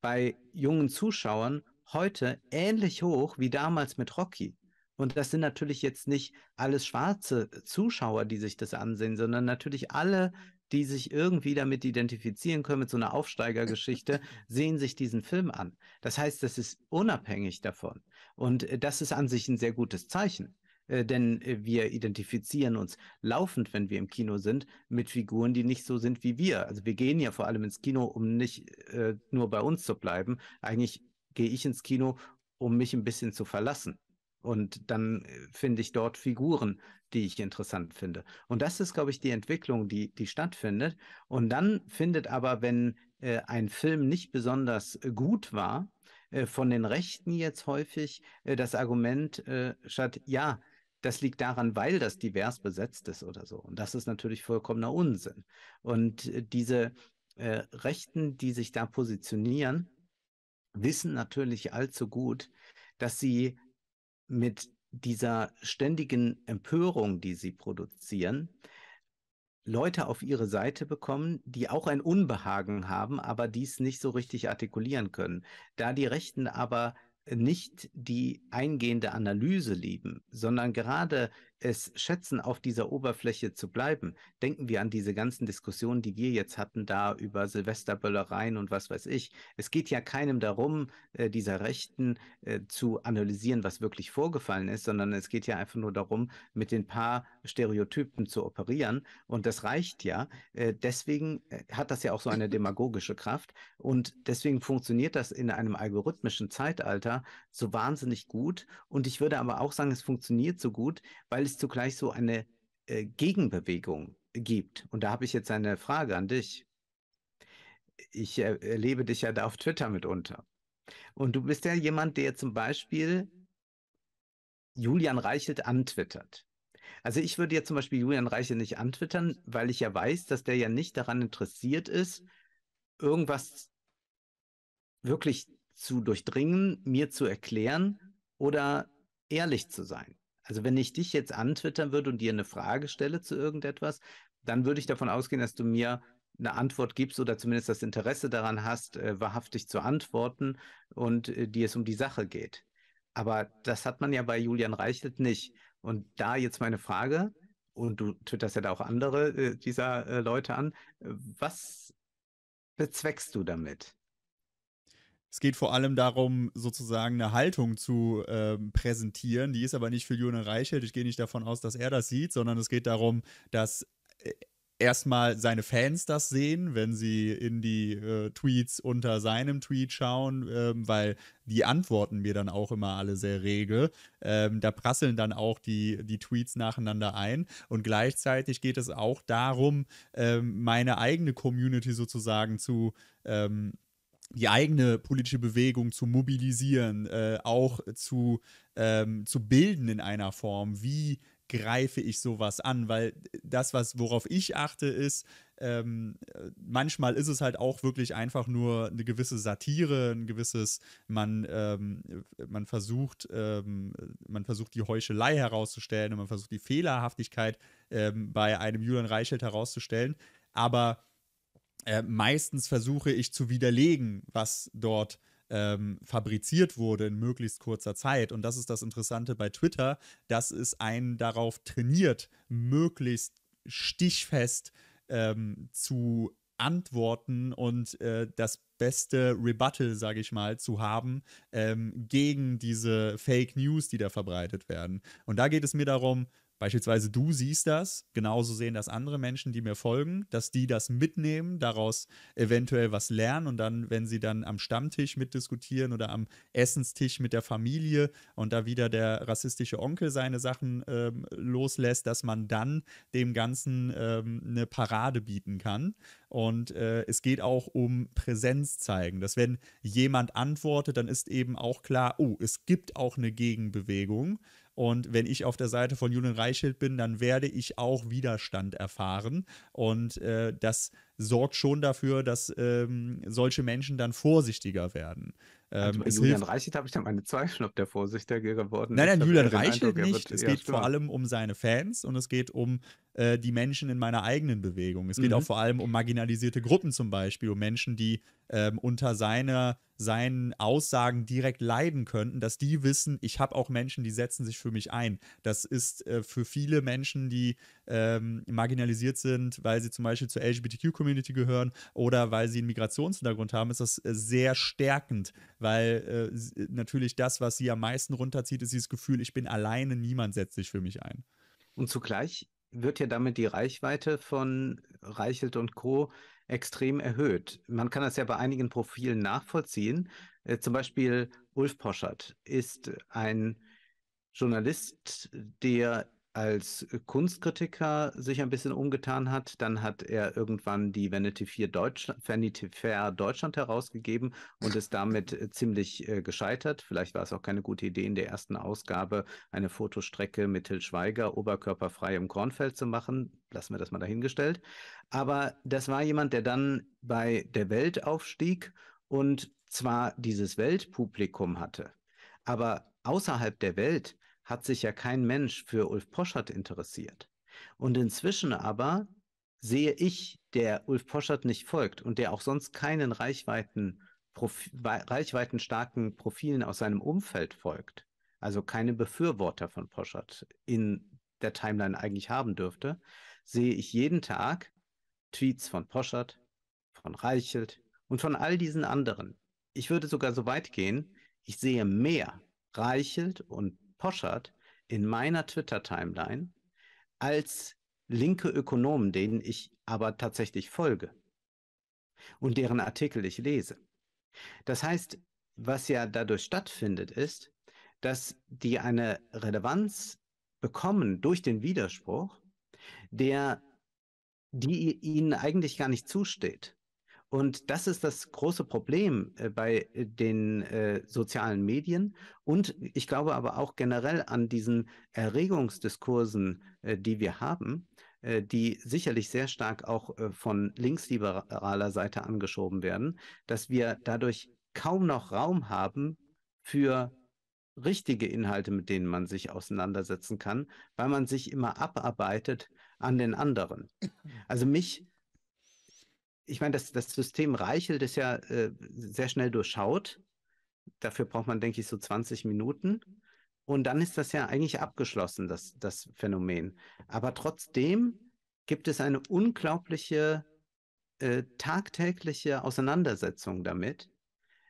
bei jungen Zuschauern heute ähnlich hoch wie damals mit Rocky. Und das sind natürlich jetzt nicht alles schwarze Zuschauer, die sich das ansehen, sondern natürlich alle, die sich irgendwie damit identifizieren können, mit so einer Aufsteigergeschichte, sehen sich diesen Film an. Das heißt, das ist unabhängig davon. Und äh, das ist an sich ein sehr gutes Zeichen. Äh, denn äh, wir identifizieren uns laufend, wenn wir im Kino sind, mit Figuren, die nicht so sind wie wir. Also wir gehen ja vor allem ins Kino, um nicht äh, nur bei uns zu bleiben. Eigentlich gehe ich ins Kino, um mich ein bisschen zu verlassen. Und dann äh, finde ich dort Figuren, die ich interessant finde. Und das ist, glaube ich, die Entwicklung, die, die stattfindet. Und dann findet aber, wenn äh, ein Film nicht besonders gut war, äh, von den Rechten jetzt häufig äh, das Argument statt, ja, das liegt daran, weil das divers besetzt ist oder so. Und das ist natürlich vollkommener Unsinn. Und äh, diese äh, Rechten, die sich da positionieren, wissen natürlich allzu gut, dass sie mit dieser ständigen Empörung, die sie produzieren, Leute auf ihre Seite bekommen, die auch ein Unbehagen haben, aber dies nicht so richtig artikulieren können. Da die Rechten aber nicht die eingehende Analyse lieben, sondern gerade es schätzen, auf dieser Oberfläche zu bleiben, denken wir an diese ganzen Diskussionen, die wir jetzt hatten, da über Silvesterböllereien und was weiß ich. Es geht ja keinem darum, äh, dieser Rechten äh, zu analysieren, was wirklich vorgefallen ist, sondern es geht ja einfach nur darum, mit den paar Stereotypen zu operieren. Und das reicht ja. Äh, deswegen äh, hat das ja auch so eine demagogische Kraft. Und deswegen funktioniert das in einem algorithmischen Zeitalter so wahnsinnig gut. Und ich würde aber auch sagen, es funktioniert so gut, weil es zugleich so eine äh, Gegenbewegung gibt. Und da habe ich jetzt eine Frage an dich. Ich äh, erlebe dich ja da auf Twitter mitunter. Und du bist ja jemand, der zum Beispiel Julian Reichelt antwittert. Also ich würde jetzt zum Beispiel Julian Reichelt nicht antwittern, weil ich ja weiß, dass der ja nicht daran interessiert ist, irgendwas wirklich zu durchdringen, mir zu erklären oder ehrlich zu sein. Also wenn ich dich jetzt antwittern würde und dir eine Frage stelle zu irgendetwas, dann würde ich davon ausgehen, dass du mir eine Antwort gibst oder zumindest das Interesse daran hast, äh, wahrhaftig zu antworten und äh, dir es um die Sache geht. Aber das hat man ja bei Julian Reichelt nicht. Und da jetzt meine Frage, und du twitterst ja da auch andere äh, dieser Leute an, was bezweckst du damit? Es geht vor allem darum, sozusagen eine Haltung zu ähm, präsentieren. Die ist aber nicht für Jona Reichelt. Ich gehe nicht davon aus, dass er das sieht, sondern es geht darum, dass äh, erstmal seine Fans das sehen, wenn sie in die äh, Tweets unter seinem Tweet schauen, ähm, weil die antworten mir dann auch immer alle sehr rege. Ähm, da prasseln dann auch die, die Tweets nacheinander ein. Und gleichzeitig geht es auch darum, ähm, meine eigene Community sozusagen zu. Ähm, die eigene politische Bewegung zu mobilisieren, äh, auch zu, ähm, zu bilden in einer Form. Wie greife ich sowas an? Weil das, was, worauf ich achte, ist, ähm, äh, manchmal ist es halt auch wirklich einfach nur eine gewisse Satire, ein gewisses, man, ähm, man versucht, ähm, man versucht die Heuchelei herauszustellen und man versucht die Fehlerhaftigkeit ähm, bei einem Julian Reichelt herauszustellen. Aber äh, meistens versuche ich zu widerlegen, was dort ähm, fabriziert wurde in möglichst kurzer Zeit. Und das ist das Interessante bei Twitter, dass es einen darauf trainiert, möglichst stichfest ähm, zu antworten und äh, das beste Rebuttal, sage ich mal, zu haben ähm, gegen diese Fake News, die da verbreitet werden. Und da geht es mir darum, Beispielsweise du siehst das, genauso sehen das andere Menschen, die mir folgen, dass die das mitnehmen, daraus eventuell was lernen und dann, wenn sie dann am Stammtisch mitdiskutieren oder am Essenstisch mit der Familie und da wieder der rassistische Onkel seine Sachen ähm, loslässt, dass man dann dem Ganzen ähm, eine Parade bieten kann. Und äh, es geht auch um Präsenz zeigen, dass wenn jemand antwortet, dann ist eben auch klar, oh, es gibt auch eine Gegenbewegung und wenn ich auf der Seite von Julian Reichelt bin, dann werde ich auch Widerstand erfahren. Und äh, das sorgt schon dafür, dass ähm, solche Menschen dann vorsichtiger werden. Ähm, also bei Julian hilft, Reichelt habe ich dann meine Zweifel, ob der vorsichtiger geworden nein, ist. Nein, nein, Julian Reichelt Eindruck, nicht. es geht vor allem um seine Fans und es geht um äh, die Menschen in meiner eigenen Bewegung. Es mhm. geht auch mhm. vor allem um marginalisierte Gruppen zum Beispiel, um Menschen, die ähm, unter seiner seinen Aussagen direkt leiden könnten, dass die wissen, ich habe auch Menschen, die setzen sich für mich ein. Das ist äh, für viele Menschen, die ähm, marginalisiert sind, weil sie zum Beispiel zur LGBTQ-Community gehören oder weil sie einen Migrationshintergrund haben, ist das äh, sehr stärkend, weil äh, äh, natürlich das, was sie am meisten runterzieht, ist dieses Gefühl, ich bin alleine, niemand setzt sich für mich ein. Und zugleich wird ja damit die Reichweite von Reichelt und Co extrem erhöht. Man kann das ja bei einigen Profilen nachvollziehen. Äh, zum Beispiel Ulf Poschert ist ein Journalist, der als äh, Kunstkritiker sich ein bisschen umgetan hat. Dann hat er irgendwann die Vanity Fair Deutschland, Vanity Fair Deutschland herausgegeben und ist damit äh, ziemlich äh, gescheitert. Vielleicht war es auch keine gute Idee, in der ersten Ausgabe eine Fotostrecke mit Till Schweiger oberkörperfrei im Kornfeld zu machen. Lassen wir das mal dahingestellt. Aber das war jemand, der dann bei der Welt aufstieg und zwar dieses Weltpublikum hatte. Aber außerhalb der Welt hat sich ja kein Mensch für Ulf Poschert interessiert. Und inzwischen aber sehe ich, der Ulf Poschert nicht folgt und der auch sonst keinen Reichweiten, Profi, reichweitenstarken Profilen aus seinem Umfeld folgt, also keine Befürworter von Poschert in der Timeline eigentlich haben dürfte, sehe ich jeden Tag Tweets von Poschert, von Reichelt und von all diesen anderen. Ich würde sogar so weit gehen, ich sehe mehr Reichelt und Poschert in meiner Twitter-Timeline als linke Ökonomen, denen ich aber tatsächlich folge und deren Artikel ich lese. Das heißt, was ja dadurch stattfindet, ist, dass die eine Relevanz bekommen durch den Widerspruch, der, die ihnen eigentlich gar nicht zusteht. Und das ist das große Problem äh, bei äh, den äh, sozialen Medien. Und ich glaube aber auch generell an diesen Erregungsdiskursen, die wir haben, die sicherlich sehr stark auch von linksliberaler Seite angeschoben werden, dass wir dadurch kaum noch Raum haben für richtige Inhalte, mit denen man sich auseinandersetzen kann, weil man sich immer abarbeitet an den anderen. Also mich ich meine, das, das System Reichelt ist ja äh, sehr schnell durchschaut. Dafür braucht man, denke ich, so 20 Minuten. Und dann ist das ja eigentlich abgeschlossen, das, das Phänomen. Aber trotzdem gibt es eine unglaubliche äh, tagtägliche Auseinandersetzung damit,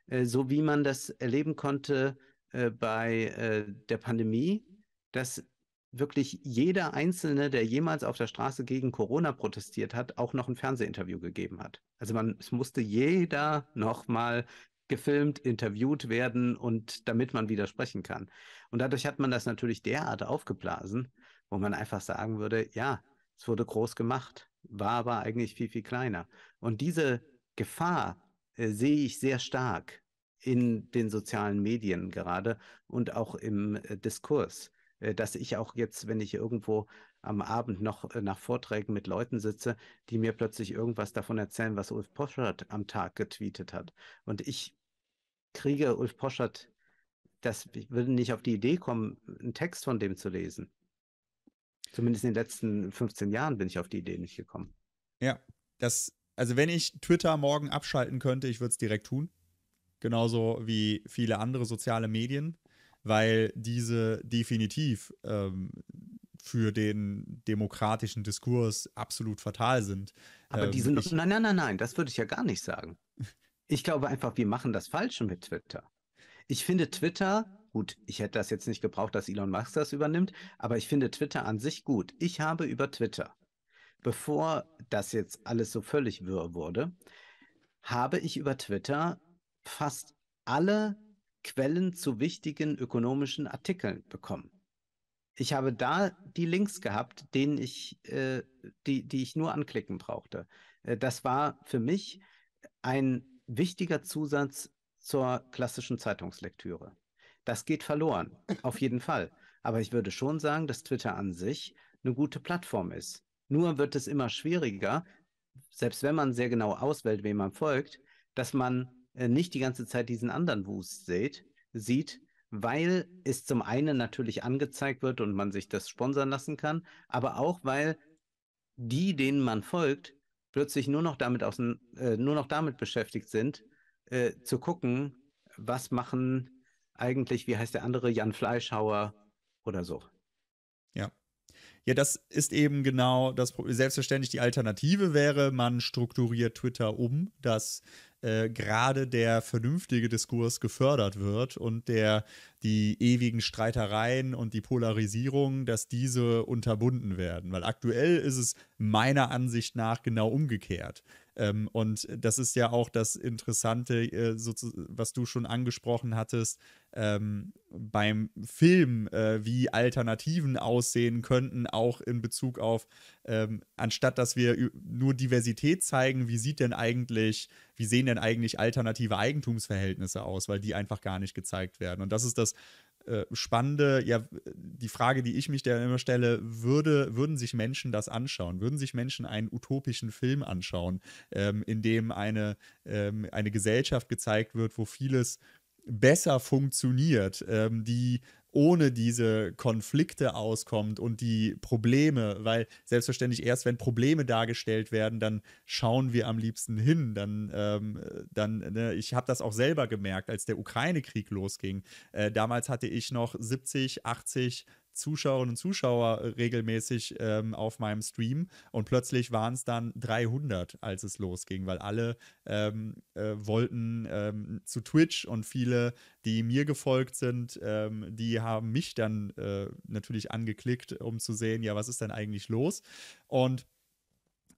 äh, so wie man das erleben konnte äh, bei äh, der Pandemie, dass wirklich jeder Einzelne, der jemals auf der Straße gegen Corona protestiert hat, auch noch ein Fernsehinterview gegeben hat. Also man, es musste jeder nochmal gefilmt, interviewt werden und damit man widersprechen kann. Und dadurch hat man das natürlich derart aufgeblasen, wo man einfach sagen würde, ja, es wurde groß gemacht, war aber eigentlich viel, viel kleiner. Und diese Gefahr äh, sehe ich sehr stark in den sozialen Medien gerade und auch im äh, Diskurs äh, dass ich auch jetzt, wenn ich irgendwo am Abend noch äh, nach Vorträgen mit Leuten sitze, die mir plötzlich irgendwas davon erzählen, was Ulf Poschert am Tag getweetet hat. Und ich kriege Ulf Poschert, das, ich würde nicht auf die Idee kommen, einen Text von dem zu lesen. Zumindest in den letzten 15 Jahren bin ich auf die Idee nicht gekommen. Ja, das, also wenn ich Twitter morgen abschalten könnte, ich würde es direkt tun. Genauso wie viele andere soziale Medien weil diese definitiv ähm, für den demokratischen Diskurs absolut fatal sind. Aber ähm, die sind. Ich, nein, nein, nein, nein, das würde ich ja gar nicht sagen. Ich glaube einfach, wir machen das Falsche mit Twitter. Ich finde Twitter gut, ich hätte das jetzt nicht gebraucht, dass Elon Musk das übernimmt, aber ich finde Twitter an sich gut. Ich habe über Twitter, bevor das jetzt alles so völlig wirr wurde, habe ich über Twitter fast alle Quellen zu wichtigen ökonomischen Artikeln bekommen. Ich habe da die Links gehabt, denen ich, äh, die, die ich nur anklicken brauchte. Äh, das war für mich ein wichtiger Zusatz zur klassischen Zeitungslektüre. Das geht verloren, auf jeden Fall. Aber ich würde schon sagen, dass Twitter an sich eine gute Plattform ist. Nur wird es immer schwieriger, selbst wenn man sehr genau auswählt, wem man folgt, dass man äh, nicht die ganze Zeit diesen anderen Wust seht, sieht, weil es zum einen natürlich angezeigt wird und man sich das sponsern lassen kann, aber auch weil die, denen man folgt, plötzlich nur noch damit aus, äh, nur noch damit beschäftigt sind, äh, zu gucken, was machen eigentlich, wie heißt der andere, Jan Fleischhauer oder so. Ja. Ja, das ist eben genau das Problem. Selbstverständlich die Alternative wäre, man strukturiert Twitter um, dass äh, gerade der vernünftige Diskurs gefördert wird und der die ewigen Streitereien und die Polarisierung, dass diese unterbunden werden. Weil aktuell ist es meiner Ansicht nach genau umgekehrt. Ähm, und das ist ja auch das Interessante, äh, was du schon angesprochen hattest, ähm, beim Film, äh, wie Alternativen aussehen könnten, auch in Bezug auf, ähm, anstatt dass wir nur Diversität zeigen, wie sieht denn eigentlich, wie sehen denn eigentlich alternative Eigentumsverhältnisse aus, weil die einfach gar nicht gezeigt werden. Und das ist das äh, Spannende, ja, die Frage, die ich mich da immer stelle, würde, würden sich Menschen das anschauen? Würden sich Menschen einen utopischen Film anschauen, ähm, in dem eine, ähm, eine Gesellschaft gezeigt wird, wo vieles besser funktioniert, ähm, die ohne diese Konflikte auskommt und die Probleme, weil selbstverständlich erst, wenn Probleme dargestellt werden, dann schauen wir am liebsten hin. Dann, ähm, dann ne, ich habe das auch selber gemerkt, als der Ukraine-Krieg losging. Äh, damals hatte ich noch 70, 80 Zuschauerinnen und Zuschauer äh, regelmäßig ähm, auf meinem Stream und plötzlich waren es dann 300, als es losging, weil alle ähm, äh, wollten ähm, zu Twitch und viele, die mir gefolgt sind, ähm, die haben mich dann äh, natürlich angeklickt, um zu sehen, ja, was ist denn eigentlich los? Und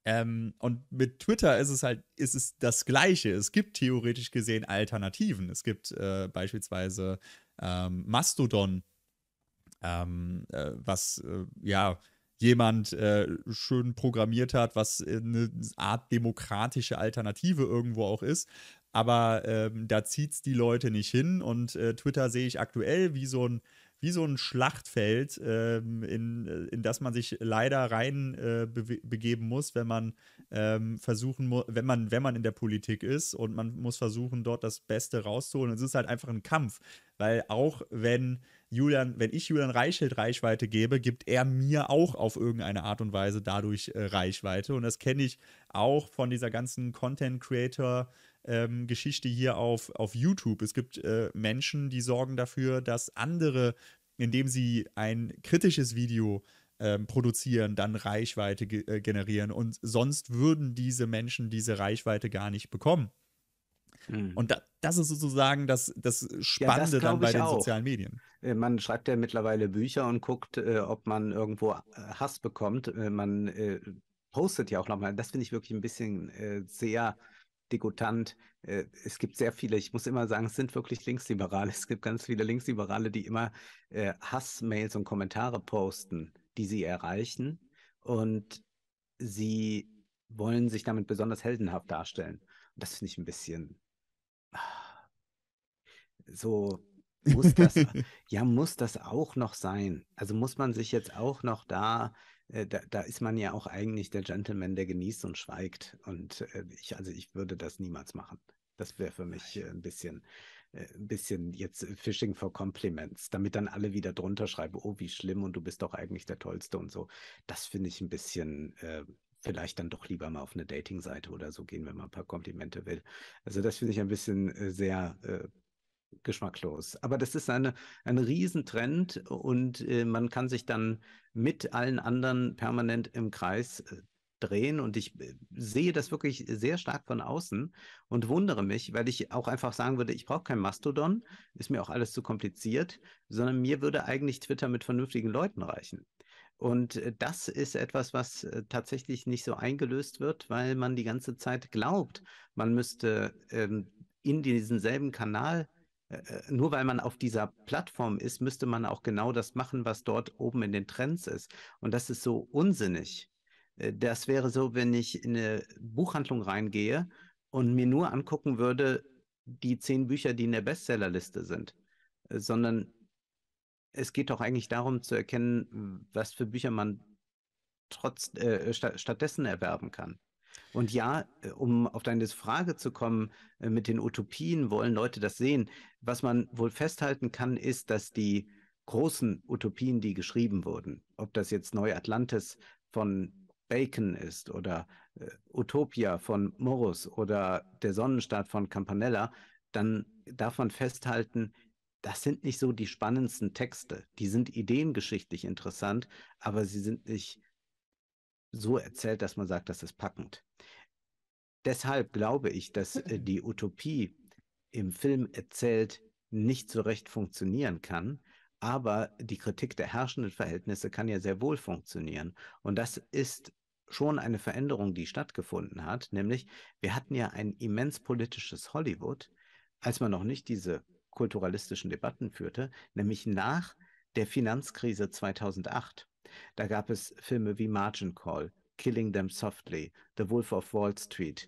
ähm, und mit Twitter ist es halt, ist es das Gleiche. Es gibt theoretisch gesehen Alternativen. Es gibt äh, beispielsweise ähm, Mastodon, ähm, äh, was äh, ja jemand äh, schön programmiert hat, was eine äh, Art demokratische Alternative irgendwo auch ist. Aber ähm, da zieht es die Leute nicht hin und äh, Twitter sehe ich aktuell wie so ein wie so ein Schlachtfeld, ähm, in, äh, in das man sich leider rein äh, be begeben muss, wenn man ähm, versuchen muss, wenn man, wenn man in der Politik ist und man muss versuchen, dort das Beste rauszuholen. es ist halt einfach ein Kampf, weil auch wenn Julian, wenn ich Julian Reichelt Reichweite gebe, gibt er mir auch auf irgendeine Art und Weise dadurch äh, Reichweite. Und das kenne ich auch von dieser ganzen Content Creator- ähm, Geschichte hier auf, auf YouTube. Es gibt äh, Menschen, die sorgen dafür, dass andere, indem sie ein kritisches Video ähm, produzieren, dann Reichweite ge äh, generieren. Und sonst würden diese Menschen diese Reichweite gar nicht bekommen. Mhm. Und da, das ist sozusagen das, das Spannende ja, das dann bei den auch. sozialen Medien. Äh, man schreibt ja mittlerweile Bücher und guckt, äh, ob man irgendwo äh, Hass bekommt. Äh, man postet ja auch nochmal. Das finde ich wirklich ein bisschen sehr Degutant. Äh, es gibt sehr viele, ich muss immer sagen, es sind wirklich Linksliberale. Es gibt ganz viele Linksliberale, die immer äh, Hassmails und Kommentare posten, die sie erreichen. Und sie wollen sich damit besonders heldenhaft darstellen. Und das finde ich ein bisschen ah, so muss das, ja, muss das auch noch sein? Also muss man sich jetzt auch noch da äh, da, da, ist man ja auch eigentlich der Gentleman, der genießt und schweigt. Und äh, ich, also ich würde das niemals machen. Das wäre für mich äh, ein bisschen, äh, ein bisschen jetzt äh, Fishing for Compliments, damit dann alle wieder drunter schreiben, oh, wie schlimm und du bist doch eigentlich der Tollste und so. Das finde ich ein bisschen, vielleicht dann doch lieber mal auf eine Dating-Seite oder so gehen, wenn man ein paar Komplimente will. Also das finde ich ein bisschen sehr geschmacklos. Aber das ist eine, ein Riesentrend und äh, man kann sich dann mit allen anderen permanent im Kreis äh, drehen und ich äh, sehe das wirklich sehr stark von außen und wundere mich, weil ich auch einfach sagen würde, ich brauche kein Mastodon, ist mir auch alles zu kompliziert, sondern mir würde eigentlich Twitter mit vernünftigen Leuten reichen. Und äh, das ist etwas, was äh, tatsächlich nicht so eingelöst wird, weil man die ganze Zeit glaubt, man müsste ähm, in diesen selben Kanal äh, nur weil man auf dieser Plattform ist, müsste man auch genau das machen, was dort oben in den Trends ist. Und das ist so unsinnig. Äh, das wäre so, wenn ich in eine Buchhandlung reingehe und mir nur angucken würde, die zehn Bücher, die in der Bestsellerliste sind, äh, sondern es geht doch eigentlich darum zu erkennen, was für Bücher man trotz, äh, sta stattdessen erwerben kann. Und ja, äh, um auf deine Frage zu kommen, äh, mit den Utopien wollen Leute das sehen. Was man wohl festhalten kann, ist, dass die großen Utopien, die geschrieben wurden, ob das jetzt Neu Atlantis von Bacon ist oder äh, Utopia von Morus oder der Sonnenstaat von Campanella, dann darf man festhalten, das sind nicht so die spannendsten Texte. Die sind ideengeschichtlich interessant, aber sie sind nicht so erzählt, dass man sagt, das ist packend. Deshalb glaube ich, dass äh, hm. die Utopie im Film erzählt nicht so recht funktionieren kann, aber die Kritik der herrschenden Verhältnisse kann ja sehr wohl funktionieren. Und das ist schon eine Veränderung, die stattgefunden hat, nämlich wir hatten ja ein immens politisches Hollywood, als man noch nicht diese kulturalistischen Debatten führte, nämlich nach der Finanzkrise 2008 da gab es Filme wie Margin Call, Killing Them Softly, The Wolf of Wall Street,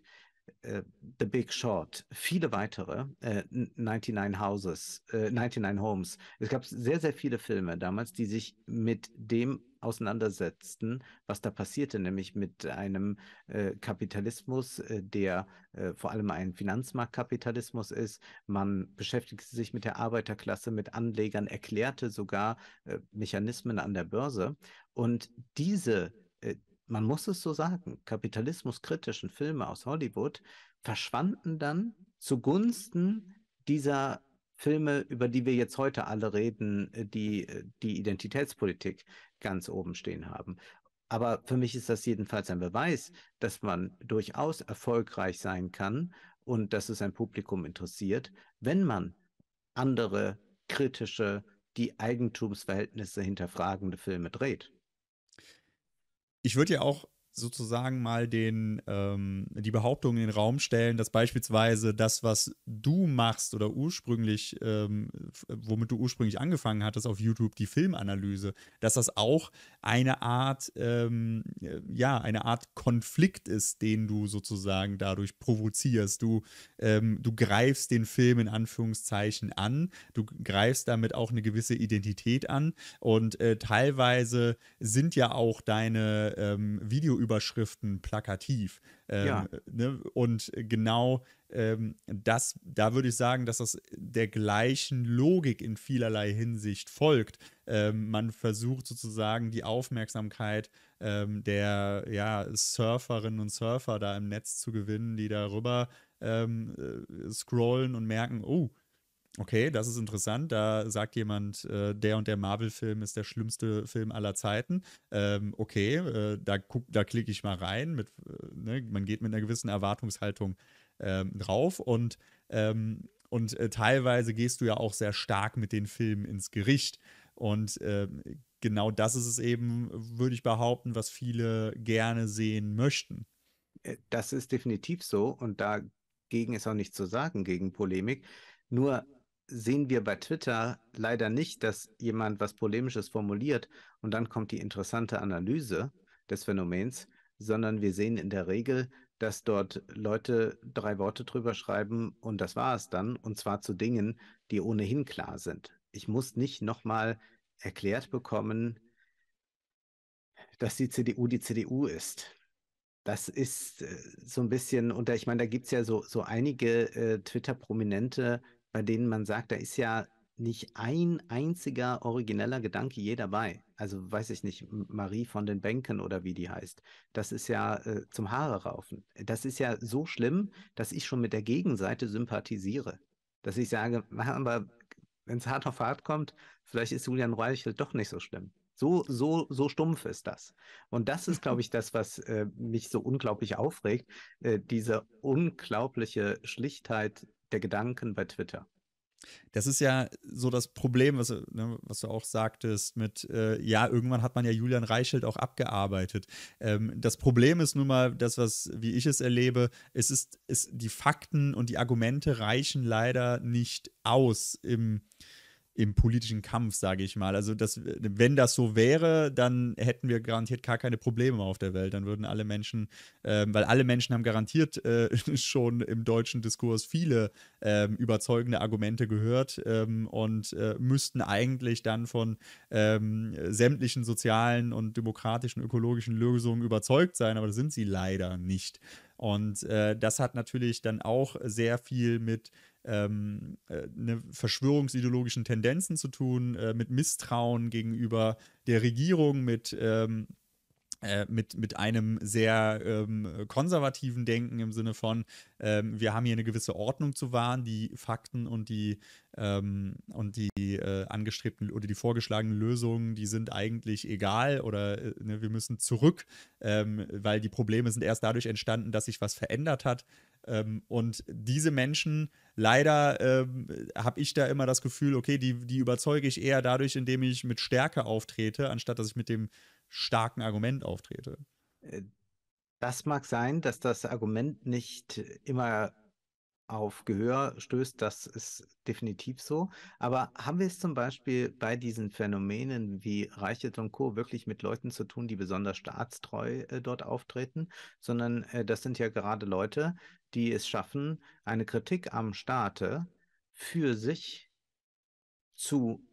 äh, The Big Short, viele weitere, äh, 99 Houses, äh, 99 Homes. Es gab sehr, sehr viele Filme damals, die sich mit dem auseinandersetzten, was da passierte, nämlich mit einem äh, Kapitalismus, äh, der äh, vor allem ein Finanzmarktkapitalismus ist. Man beschäftigte sich mit der Arbeiterklasse, mit Anlegern, erklärte sogar äh, Mechanismen an der Börse. Und diese, äh, man muss es so sagen, kapitalismuskritischen Filme aus Hollywood verschwanden dann zugunsten dieser Filme, über die wir jetzt heute alle reden, äh, die äh, die Identitätspolitik ganz oben stehen haben. Aber für mich ist das jedenfalls ein Beweis, dass man durchaus erfolgreich sein kann und dass es ein Publikum interessiert, wenn man andere kritische, die Eigentumsverhältnisse hinterfragende Filme dreht. Ich würde ja auch sozusagen mal den, ähm, die Behauptung in den Raum stellen, dass beispielsweise das, was du machst oder ursprünglich, ähm, womit du ursprünglich angefangen hattest auf YouTube, die Filmanalyse, dass das auch eine Art, ähm, äh, ja, eine Art Konflikt ist, den du sozusagen dadurch provozierst. Du, ähm, du greifst den Film in Anführungszeichen an, du greifst damit auch eine gewisse Identität an und äh, teilweise sind ja auch deine ähm, Video- Überschriften plakativ. Ähm, ja. ne? Und genau ähm, das, da würde ich sagen, dass das der gleichen Logik in vielerlei Hinsicht folgt. Ähm, man versucht sozusagen die Aufmerksamkeit ähm, der ja, Surferinnen und Surfer da im Netz zu gewinnen, die darüber ähm, äh, scrollen und merken, oh, okay, das ist interessant, da sagt jemand, äh, der und der Marvel-Film ist der schlimmste Film aller Zeiten. Ähm, okay, äh, da, guck, da klicke ich mal rein. Mit, äh, ne? Man geht mit einer gewissen Erwartungshaltung ähm, drauf und, ähm, und äh, teilweise gehst du ja auch sehr stark mit den Filmen ins Gericht. Und ähm, genau das ist es eben, würde ich behaupten, was viele gerne sehen möchten. Äh, das ist definitiv so und dagegen ist auch nichts zu sagen, gegen Polemik. Nur sehen wir bei Twitter leider nicht, dass jemand was Polemisches formuliert und dann kommt die interessante Analyse des Phänomens, sondern wir sehen in der Regel, dass dort Leute drei Worte drüber schreiben und das war es dann, und zwar zu Dingen, die ohnehin klar sind. Ich muss nicht nochmal erklärt bekommen, dass die CDU die CDU ist. Das ist äh, so ein bisschen, und ich meine, da gibt es ja so, so einige äh, Twitter-Prominente, bei denen man sagt, da ist ja nicht ein einziger origineller Gedanke je dabei. Also weiß ich nicht, Marie von den Bänken oder wie die heißt. Das ist ja äh, zum Haare raufen. Das ist ja so schlimm, dass ich schon mit der Gegenseite sympathisiere. Dass ich sage, aber wenn es hart auf hart kommt, vielleicht ist Julian Reichelt doch nicht so schlimm. So, so, so stumpf ist das. Und das ist, glaube ich, das, was äh, mich so unglaublich aufregt. Äh, diese unglaubliche Schlichtheit der Gedanken bei Twitter. Das ist ja so das Problem, was, ne, was du auch sagtest, mit, äh, ja, irgendwann hat man ja Julian Reichelt auch abgearbeitet. Ähm, das Problem ist nun mal, das, was, wie ich es erlebe, es ist, es, die Fakten und die Argumente reichen leider nicht aus im, im politischen Kampf, sage ich mal. Also das, wenn das so wäre, dann hätten wir garantiert gar keine Probleme auf der Welt. Dann würden alle Menschen, ähm, weil alle Menschen haben garantiert äh, schon im deutschen Diskurs viele ähm, überzeugende Argumente gehört ähm, und äh, müssten eigentlich dann von ähm, sämtlichen sozialen und demokratischen, ökologischen Lösungen überzeugt sein, aber das sind sie leider nicht. Und äh, das hat natürlich dann auch sehr viel mit ähm, äh, ne verschwörungsideologischen Tendenzen zu tun, äh, mit Misstrauen gegenüber der Regierung, mit ähm, äh, mit, mit einem sehr ähm, konservativen Denken im Sinne von, ähm, wir haben hier eine gewisse Ordnung zu wahren, die Fakten und die, ähm, und die äh, angestrebten oder die vorgeschlagenen Lösungen, die sind eigentlich egal oder äh, ne, wir müssen zurück, ähm, weil die Probleme sind erst dadurch entstanden, dass sich was verändert hat. Ähm, und diese Menschen, leider ähm, habe ich da immer das Gefühl, okay, die, die überzeuge ich eher dadurch, indem ich mit Stärke auftrete, anstatt dass ich mit dem starken Argument auftrete. Äh, das mag sein, dass das Argument nicht immer auf Gehör stößt, das ist definitiv so. Aber haben wir es zum Beispiel bei diesen Phänomenen wie Reichelt und Co. wirklich mit Leuten zu tun, die besonders staatstreu äh, dort auftreten, sondern äh, das sind ja gerade Leute, die es schaffen, eine Kritik am Staate für sich zu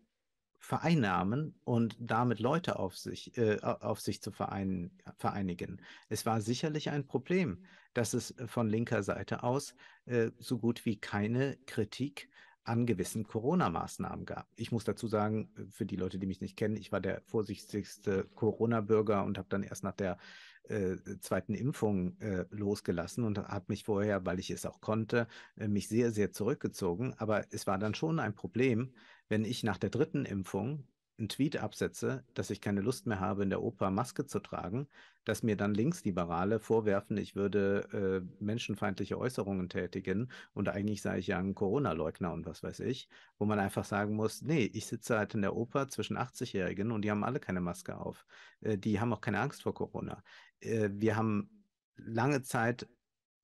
vereinnahmen und damit Leute auf sich, äh, auf sich zu vereinen, vereinigen. Es war sicherlich ein Problem, dass es von linker Seite aus äh, so gut wie keine Kritik an gewissen Corona-Maßnahmen gab. Ich muss dazu sagen, für die Leute, die mich nicht kennen, ich war der vorsichtigste Corona-Bürger und habe dann erst nach der äh, zweiten Impfung äh, losgelassen und habe mich vorher, weil ich es auch konnte, äh, mich sehr, sehr zurückgezogen. Aber es war dann schon ein Problem, wenn ich nach der dritten Impfung einen Tweet absetze, dass ich keine Lust mehr habe, in der Oper Maske zu tragen, dass mir dann Linksliberale vorwerfen, ich würde äh, menschenfeindliche Äußerungen tätigen und eigentlich sei ich ja ein Corona-Leugner und was weiß ich, wo man einfach sagen muss, nee, ich sitze halt in der Oper zwischen 80-Jährigen und die haben alle keine Maske auf. Äh, die haben auch keine Angst vor Corona. Äh, wir haben lange Zeit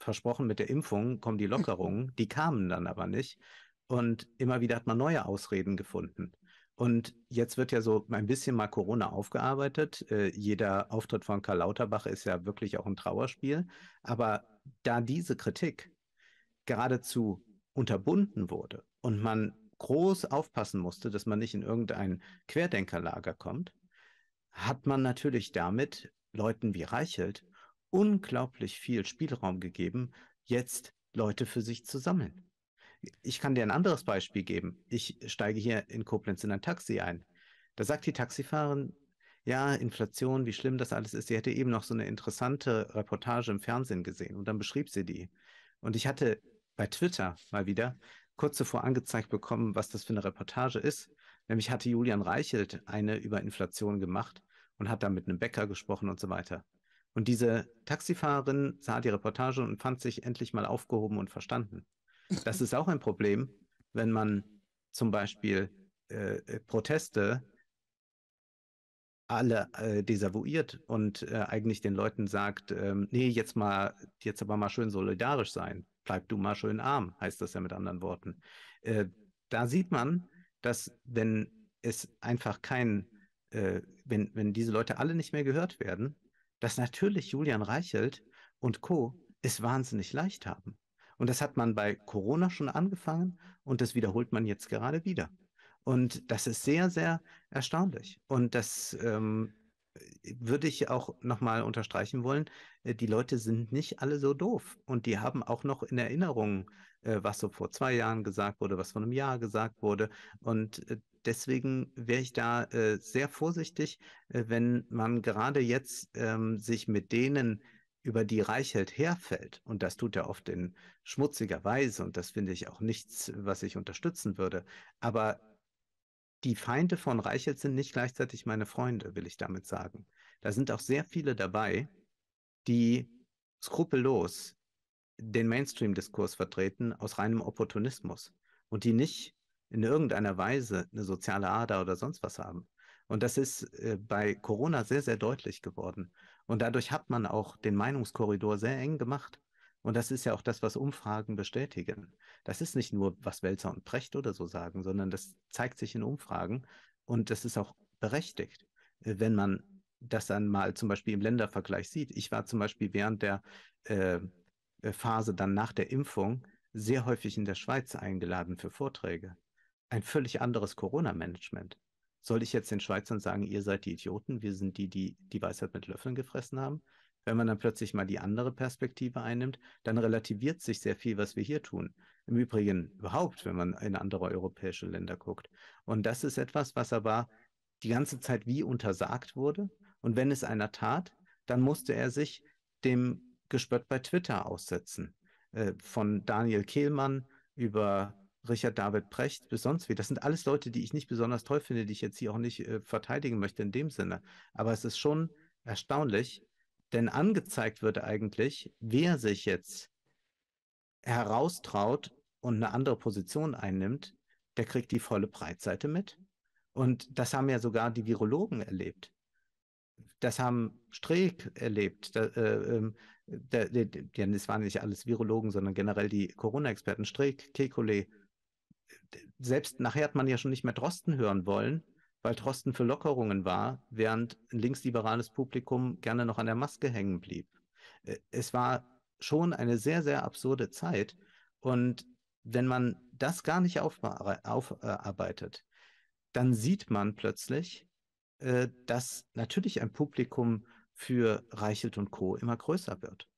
versprochen, mit der Impfung kommen die Lockerungen, die kamen dann aber nicht. Und immer wieder hat man neue Ausreden gefunden. Und jetzt wird ja so ein bisschen mal Corona aufgearbeitet. Äh, jeder Auftritt von Karl Lauterbach ist ja wirklich auch ein Trauerspiel. Aber da diese Kritik geradezu unterbunden wurde und man groß aufpassen musste, dass man nicht in irgendein Querdenkerlager kommt, hat man natürlich damit Leuten wie Reichelt unglaublich viel Spielraum gegeben, jetzt Leute für sich zu sammeln. Ich kann dir ein anderes Beispiel geben. Ich steige hier in Koblenz in ein Taxi ein. Da sagt die Taxifahrerin, ja, Inflation, wie schlimm das alles ist. Sie hätte eben noch so eine interessante Reportage im Fernsehen gesehen und dann beschrieb sie die. Und ich hatte bei Twitter mal wieder kurz zuvor angezeigt bekommen, was das für eine Reportage ist. Nämlich hatte Julian Reichelt eine über Inflation gemacht und hat da mit einem Bäcker gesprochen und so weiter. Und diese Taxifahrerin sah die Reportage und fand sich endlich mal aufgehoben und verstanden. Das ist auch ein Problem, wenn man zum Beispiel äh, äh, Proteste alle äh, desavouiert und äh, eigentlich den Leuten sagt, ähm, nee, jetzt mal, jetzt aber mal schön solidarisch sein, bleib du mal schön arm, heißt das ja mit anderen Worten. Äh, da sieht man, dass wenn es einfach kein, äh, wenn, wenn diese Leute alle nicht mehr gehört werden, dass natürlich Julian Reichelt und Co. es wahnsinnig leicht haben. Und das hat man bei Corona schon angefangen und das wiederholt man jetzt gerade wieder. Und das ist sehr, sehr erstaunlich. Und das ähm, würde ich auch nochmal unterstreichen wollen. Äh, die Leute sind nicht alle so doof und die haben auch noch in Erinnerung, äh, was so vor zwei Jahren gesagt wurde, was vor einem Jahr gesagt wurde. Und äh, deswegen wäre ich da äh, sehr vorsichtig, äh, wenn man gerade jetzt ähm, sich mit denen über die Reichelt herfällt, und das tut er oft in schmutziger Weise, und das finde ich auch nichts, was ich unterstützen würde, aber die Feinde von Reichelt sind nicht gleichzeitig meine Freunde, will ich damit sagen. Da sind auch sehr viele dabei, die skrupellos den Mainstream-Diskurs vertreten aus reinem Opportunismus und die nicht in irgendeiner Weise eine soziale Ader oder sonst was haben. Und das ist äh, bei Corona sehr, sehr deutlich geworden. Und dadurch hat man auch den Meinungskorridor sehr eng gemacht. Und das ist ja auch das, was Umfragen bestätigen. Das ist nicht nur, was Wälzer und Precht oder so sagen, sondern das zeigt sich in Umfragen. Und das ist auch berechtigt, äh, wenn man das dann mal zum Beispiel im Ländervergleich sieht. Ich war zum Beispiel während der äh, Phase dann nach der Impfung sehr häufig in der Schweiz eingeladen für Vorträge. Ein völlig anderes Corona-Management. Soll ich jetzt den Schweizern sagen, ihr seid die Idioten, wir sind die, die die Weisheit mit Löffeln gefressen haben? Wenn man dann plötzlich mal die andere Perspektive einnimmt, dann relativiert sich sehr viel, was wir hier tun. Im Übrigen überhaupt, wenn man in andere europäische Länder guckt. Und das ist etwas, was aber die ganze Zeit wie untersagt wurde. Und wenn es einer tat, dann musste er sich dem Gespött bei Twitter aussetzen. Äh, von Daniel Kehlmann über Richard David Precht bis sonst wie. Das sind alles Leute, die ich nicht besonders toll finde, die ich jetzt hier auch nicht äh, verteidigen möchte in dem Sinne. Aber es ist schon erstaunlich, denn angezeigt wird eigentlich, wer sich jetzt heraustraut und eine andere Position einnimmt, der kriegt die volle Breitseite mit. Und das haben ja sogar die Virologen erlebt. Das haben Streeck erlebt. Da, äh, ähm, da, da, das waren nicht alles Virologen, sondern generell die Corona-Experten. Streeck, Kekulé, selbst nachher hat man ja schon nicht mehr Drosten hören wollen, weil Drosten für Lockerungen war, während ein linksliberales Publikum gerne noch an der Maske hängen blieb. Äh, es war schon eine sehr, sehr absurde Zeit. Und wenn man das gar nicht aufarbeitet, dann sieht man plötzlich, äh, dass natürlich ein Publikum für Reichelt und Co. immer größer wird.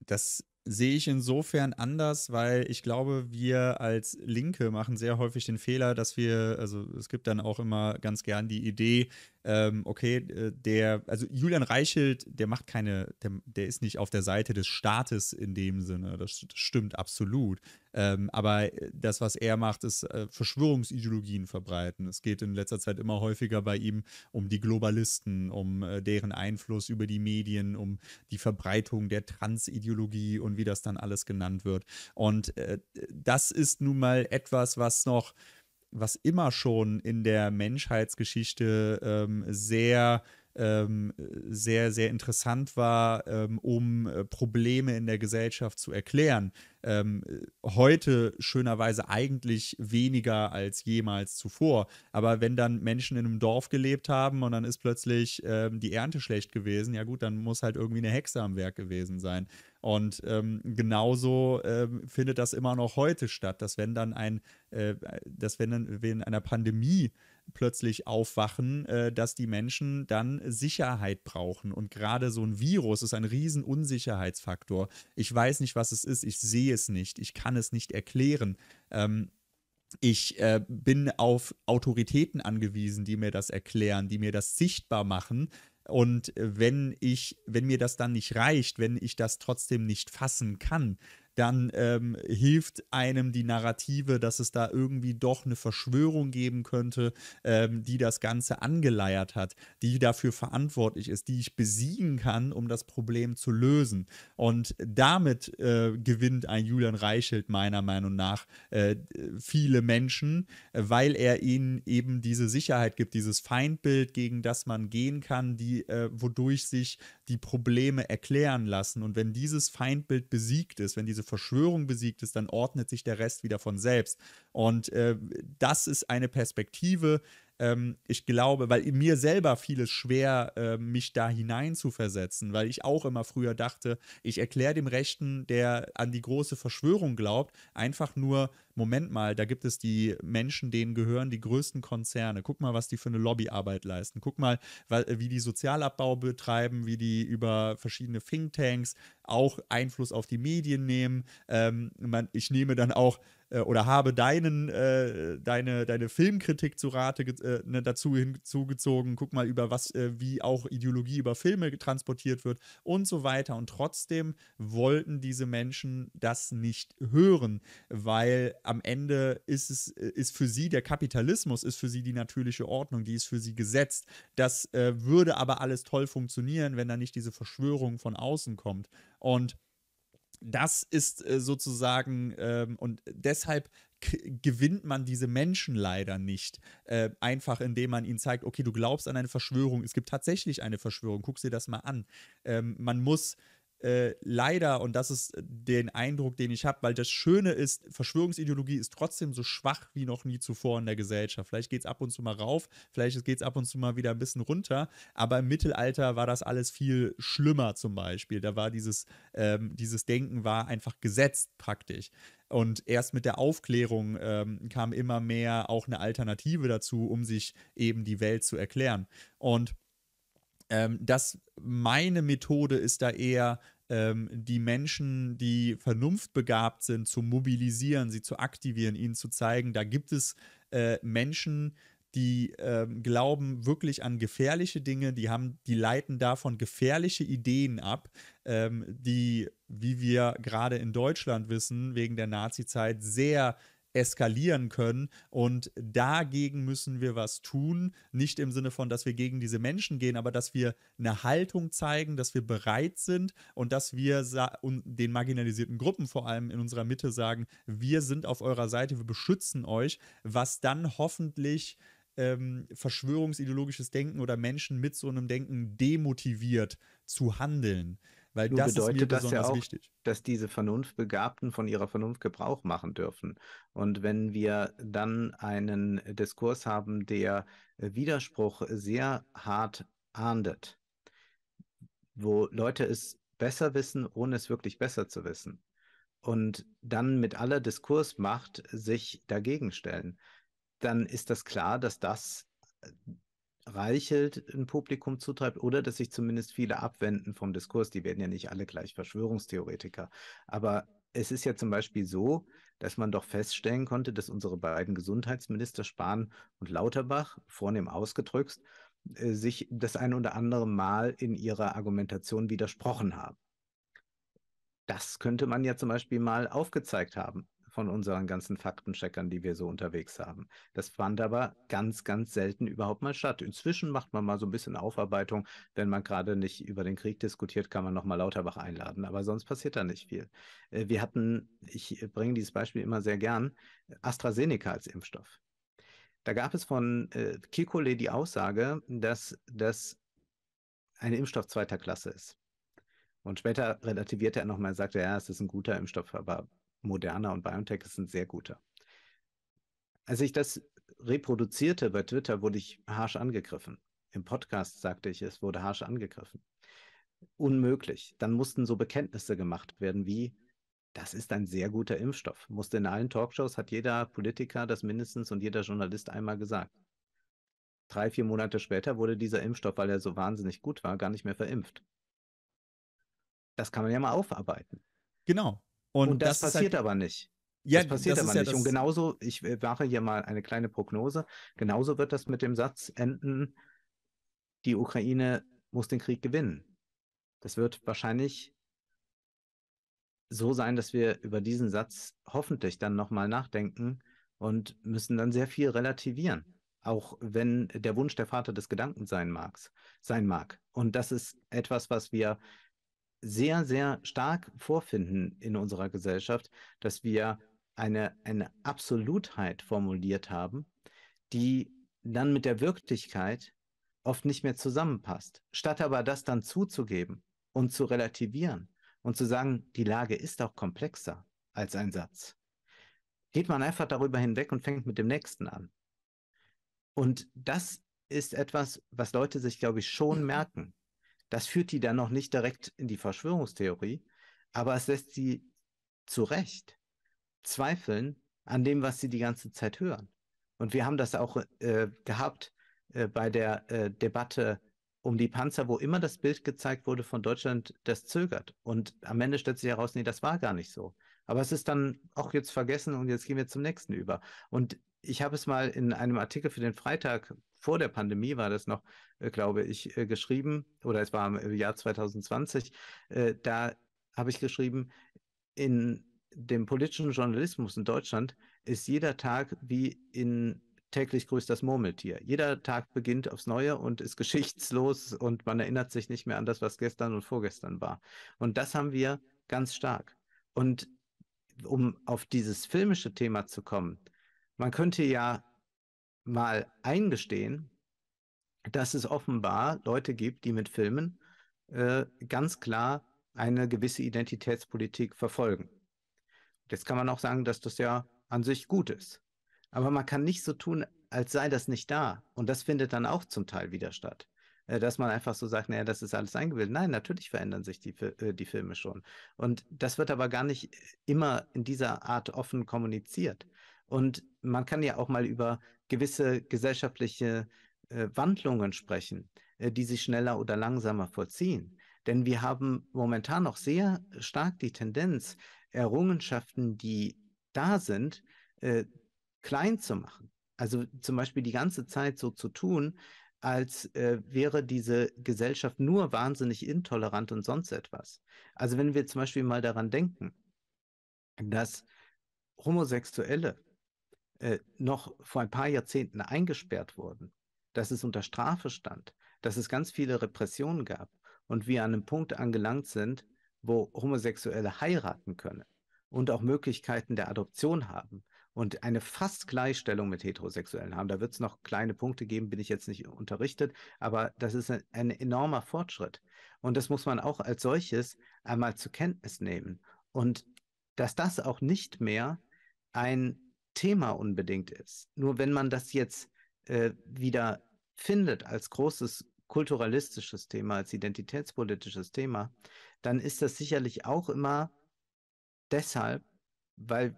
Das sehe ich insofern anders, weil ich glaube, wir als Linke machen sehr häufig den Fehler, dass wir, also es gibt dann auch immer ganz gern die Idee, ähm, okay, äh, der, also Julian Reichelt, der macht keine, der, der, ist nicht auf der Seite des Staates in dem Sinne, das, das stimmt absolut. Ähm, aber äh, das, was er macht, ist äh, Verschwörungsideologien verbreiten. Es geht in letzter Zeit immer häufiger bei ihm um die Globalisten, um äh, deren Einfluss über die Medien, um die Verbreitung der Transideologie und wie das dann alles genannt wird. Und äh, das ist nun mal etwas, was noch was immer schon in der Menschheitsgeschichte ähm, sehr ähm, sehr, sehr interessant war, ähm, um äh, Probleme in der Gesellschaft zu erklären. Ähm, heute schönerweise eigentlich weniger als jemals zuvor. Aber wenn dann Menschen in einem Dorf gelebt haben und dann ist plötzlich ähm, die Ernte schlecht gewesen, ja gut, dann muss halt irgendwie eine Hexe am Werk gewesen sein. Und ähm, genauso ähm, findet das immer noch heute statt, dass wenn dann ein, äh, dass wenn dann in einer Pandemie plötzlich aufwachen, äh, dass die Menschen dann Sicherheit brauchen. Und gerade so ein Virus ist ein riesen Unsicherheitsfaktor. Ich weiß nicht, was es ist, ich sehe es nicht, ich kann es nicht erklären. Ähm, ich äh, bin auf Autoritäten angewiesen, die mir das erklären, die mir das sichtbar machen. Und äh, wenn ich, wenn mir das dann nicht reicht, wenn ich das trotzdem nicht fassen kann, dann ähm, hilft einem die Narrative, dass es da irgendwie doch eine Verschwörung geben könnte, ähm, die das Ganze angeleiert hat, die dafür verantwortlich ist, die ich besiegen kann, um das Problem zu lösen. Und damit äh, gewinnt ein Julian Reichelt meiner Meinung nach äh, viele Menschen, weil er ihnen eben diese Sicherheit gibt, dieses Feindbild, gegen das man gehen kann, die, äh, wodurch sich die Probleme erklären lassen. Und wenn dieses Feindbild besiegt ist, wenn diese Verschwörung besiegt ist, dann ordnet sich der Rest wieder von selbst. Und äh, das ist eine Perspektive, ähm, ich glaube, weil mir selber fiel es schwer, äh, mich da hinein zu versetzen, weil ich auch immer früher dachte, ich erkläre dem Rechten, der an die große Verschwörung glaubt, einfach nur, Moment mal, da gibt es die Menschen, denen gehören die größten Konzerne. Guck mal, was die für eine Lobbyarbeit leisten. Guck mal, wie die Sozialabbau betreiben, wie die über verschiedene Thinktanks auch Einfluss auf die Medien nehmen. Ähm, man, ich nehme dann auch äh, oder habe deinen, äh, deine, deine Filmkritik zu Rate äh, ne, dazu hinzugezogen. Guck mal über was, äh, wie auch Ideologie über Filme transportiert wird und so weiter. Und trotzdem wollten diese Menschen das nicht hören, weil am Ende ist es, äh, ist für sie der Kapitalismus, ist für sie die natürliche Ordnung, die ist für sie gesetzt. Das würde aber alles toll funktionieren, wenn da nicht diese Verschwörung von außen kommt. Und das ist äh, sozusagen, ähm, und deshalb gewinnt man diese Menschen leider nicht. Äh, einfach indem man ihnen zeigt, okay, du glaubst an eine Verschwörung, es gibt tatsächlich eine Verschwörung, guck dir das mal an. Ähm, man muss äh, leider, und das ist äh, den Eindruck, den ich habe, weil das Schöne ist, Verschwörungsideologie ist trotzdem so schwach wie noch nie zuvor in der Gesellschaft. Vielleicht geht es ab und zu mal rauf, vielleicht geht es ab und zu mal wieder ein bisschen runter, aber im Mittelalter war das alles viel schlimmer zum Beispiel. Da war dieses, ähm, dieses Denken war einfach gesetzt praktisch. Und erst mit der Aufklärung ähm, kam immer mehr auch eine Alternative dazu, um sich eben die Welt zu erklären. Und ähm, dass meine Methode ist da eher, ähm, die Menschen, die vernunftbegabt sind, zu mobilisieren, sie zu aktivieren, ihnen zu zeigen, da gibt es äh, Menschen, die äh, glauben wirklich an gefährliche Dinge, die haben, die leiten davon gefährliche Ideen ab, ähm, die, wie wir gerade in Deutschland wissen, wegen der Nazizeit sehr äh, eskalieren können. Und dagegen müssen wir was tun. Nicht im Sinne von, dass wir gegen diese Menschen gehen, aber dass wir eine Haltung zeigen, dass wir bereit sind und dass wir den marginalisierten Gruppen vor allem in unserer Mitte sagen, wir sind auf eurer Seite, wir beschützen euch, was dann hoffentlich ähm, verschwörungsideologisches Denken oder Menschen mit so einem Denken demotiviert zu handeln. Weil Nur das bedeutet ist mir besonders das ja auch, wichtig. dass diese Vernunftbegabten von ihrer Vernunft Gebrauch machen dürfen. Und wenn wir dann einen Diskurs haben, der äh, Widerspruch sehr hart ahndet, wo Leute es besser wissen, ohne es wirklich besser zu wissen, und dann mit aller Diskursmacht sich dagegen stellen, dann ist das klar, dass das äh, Reichelt ein Publikum zutreibt oder dass sich zumindest viele abwenden vom Diskurs. Die werden ja nicht alle gleich Verschwörungstheoretiker. Aber es ist ja zum Beispiel so, dass man doch feststellen konnte, dass unsere beiden Gesundheitsminister Spahn und Lauterbach, vornehm ausgedrückt, äh, sich das ein oder andere Mal in ihrer Argumentation widersprochen haben. Das könnte man ja zum Beispiel mal aufgezeigt haben von unseren ganzen Faktencheckern, die wir so unterwegs haben. Das fand aber ganz, ganz selten überhaupt mal statt. Inzwischen macht man mal so ein bisschen Aufarbeitung. Wenn man gerade nicht über den Krieg diskutiert, kann man nochmal Lauterbach einladen. Aber sonst passiert da nicht viel. Äh, wir hatten, ich bringe dieses Beispiel immer sehr gern, AstraZeneca als Impfstoff. Da gab es von äh, Kikole die Aussage, dass das ein Impfstoff zweiter Klasse ist. Und später relativierte er nochmal, sagte, ja, es ist ein guter Impfstoff, aber Moderna und BioNTech ist ein sehr guter. Als ich das reproduzierte bei Twitter, wurde ich harsch angegriffen. Im Podcast sagte ich, es wurde harsch angegriffen. Unmöglich. Dann mussten so Bekenntnisse gemacht werden wie, das ist ein sehr guter Impfstoff. Musste in allen Talkshows, hat jeder Politiker das mindestens und jeder Journalist einmal gesagt. Drei, vier Monate später wurde dieser Impfstoff, weil er so wahnsinnig gut war, gar nicht mehr verimpft. Das kann man ja mal aufarbeiten. Genau. Und, und das, das, halt passiert halt, aber nicht. Ja, das passiert das aber ja nicht. und genauso, ich äh, mache hier mal eine kleine Prognose, genauso wird das mit dem Satz enden, die Ukraine muss den Krieg gewinnen. Das wird wahrscheinlich so sein, dass wir über diesen Satz hoffentlich dann nochmal nachdenken und müssen dann sehr viel relativieren. Auch wenn der Wunsch der Vater des Gedankens sein mag, sein mag. Und das ist etwas, was wir sehr, sehr stark vorfinden in unserer Gesellschaft, dass wir eine, eine Absolutheit formuliert haben, die dann mit der Wirklichkeit oft nicht mehr zusammenpasst. Statt aber das dann zuzugeben und zu relativieren und zu sagen, die Lage ist auch komplexer als ein Satz, geht man einfach darüber hinweg und fängt mit dem nächsten an. Und das ist etwas, was Leute sich, glaube ich, schon mhm. merken. Das führt die dann noch nicht direkt in die Verschwörungstheorie, aber es lässt sie zu Recht zweifeln an dem, was sie die ganze Zeit hören. Und wir haben das auch äh, gehabt äh, bei der äh, Debatte um die Panzer, wo immer das Bild gezeigt wurde von Deutschland, das zögert. Und am Ende stellt sich heraus, nee, das war gar nicht so. Aber es ist dann auch jetzt vergessen und jetzt gehen wir zum nächsten über. Und ich habe es mal in einem Artikel für den Freitag vor der Pandemie war das noch, äh, glaube ich, äh, geschrieben, oder es war im äh, Jahr 2020, da habe ich geschrieben, in dem politischen Journalismus in Deutschland ist jeder Tag wie in täglich grüßt das Murmeltier. Jeder Tag beginnt aufs Neue und ist geschichtslos und man erinnert sich nicht mehr an das, was gestern und vorgestern war. Und das haben wir ganz stark. Und um auf dieses filmische Thema zu kommen, man könnte ja mal eingestehen, dass es offenbar Leute gibt, die mit Filmen äh, ganz klar eine gewisse Identitätspolitik verfolgen. Jetzt kann man auch sagen, dass das ja an sich gut ist. Aber man kann nicht so tun, als sei das nicht da. Und das findet dann auch zum Teil wieder statt. Äh, dass man einfach so sagt, naja, das ist alles eingebildet. Nein, natürlich verändern sich die, äh, die Filme schon. Und das wird aber gar nicht immer in dieser Art offen kommuniziert. Und man kann ja auch mal über gewisse gesellschaftliche äh, Wandlungen sprechen, äh, die sich schneller oder langsamer vollziehen. Denn wir haben momentan noch sehr stark die Tendenz, Errungenschaften, die da sind, äh, klein zu machen. Also zum Beispiel die ganze Zeit so zu tun, als äh, wäre diese Gesellschaft nur wahnsinnig intolerant und sonst etwas. Also wenn wir zum Beispiel mal daran denken, dass Homosexuelle äh, noch vor ein paar Jahrzehnten eingesperrt wurden, dass es unter Strafe stand, dass es ganz viele Repressionen gab und wir an einem Punkt angelangt sind, wo Homosexuelle heiraten können und auch Möglichkeiten der Adoption haben und eine fast Gleichstellung mit Heterosexuellen haben. Da wird es noch kleine Punkte geben, bin ich jetzt nicht unterrichtet, aber das ist ein, ein enormer Fortschritt. Und das muss man auch als solches einmal zur Kenntnis nehmen. Und dass das auch nicht mehr ein Thema unbedingt ist. Nur wenn man das jetzt äh, wieder findet als großes kulturalistisches Thema, als identitätspolitisches Thema, dann ist das sicherlich auch immer deshalb, weil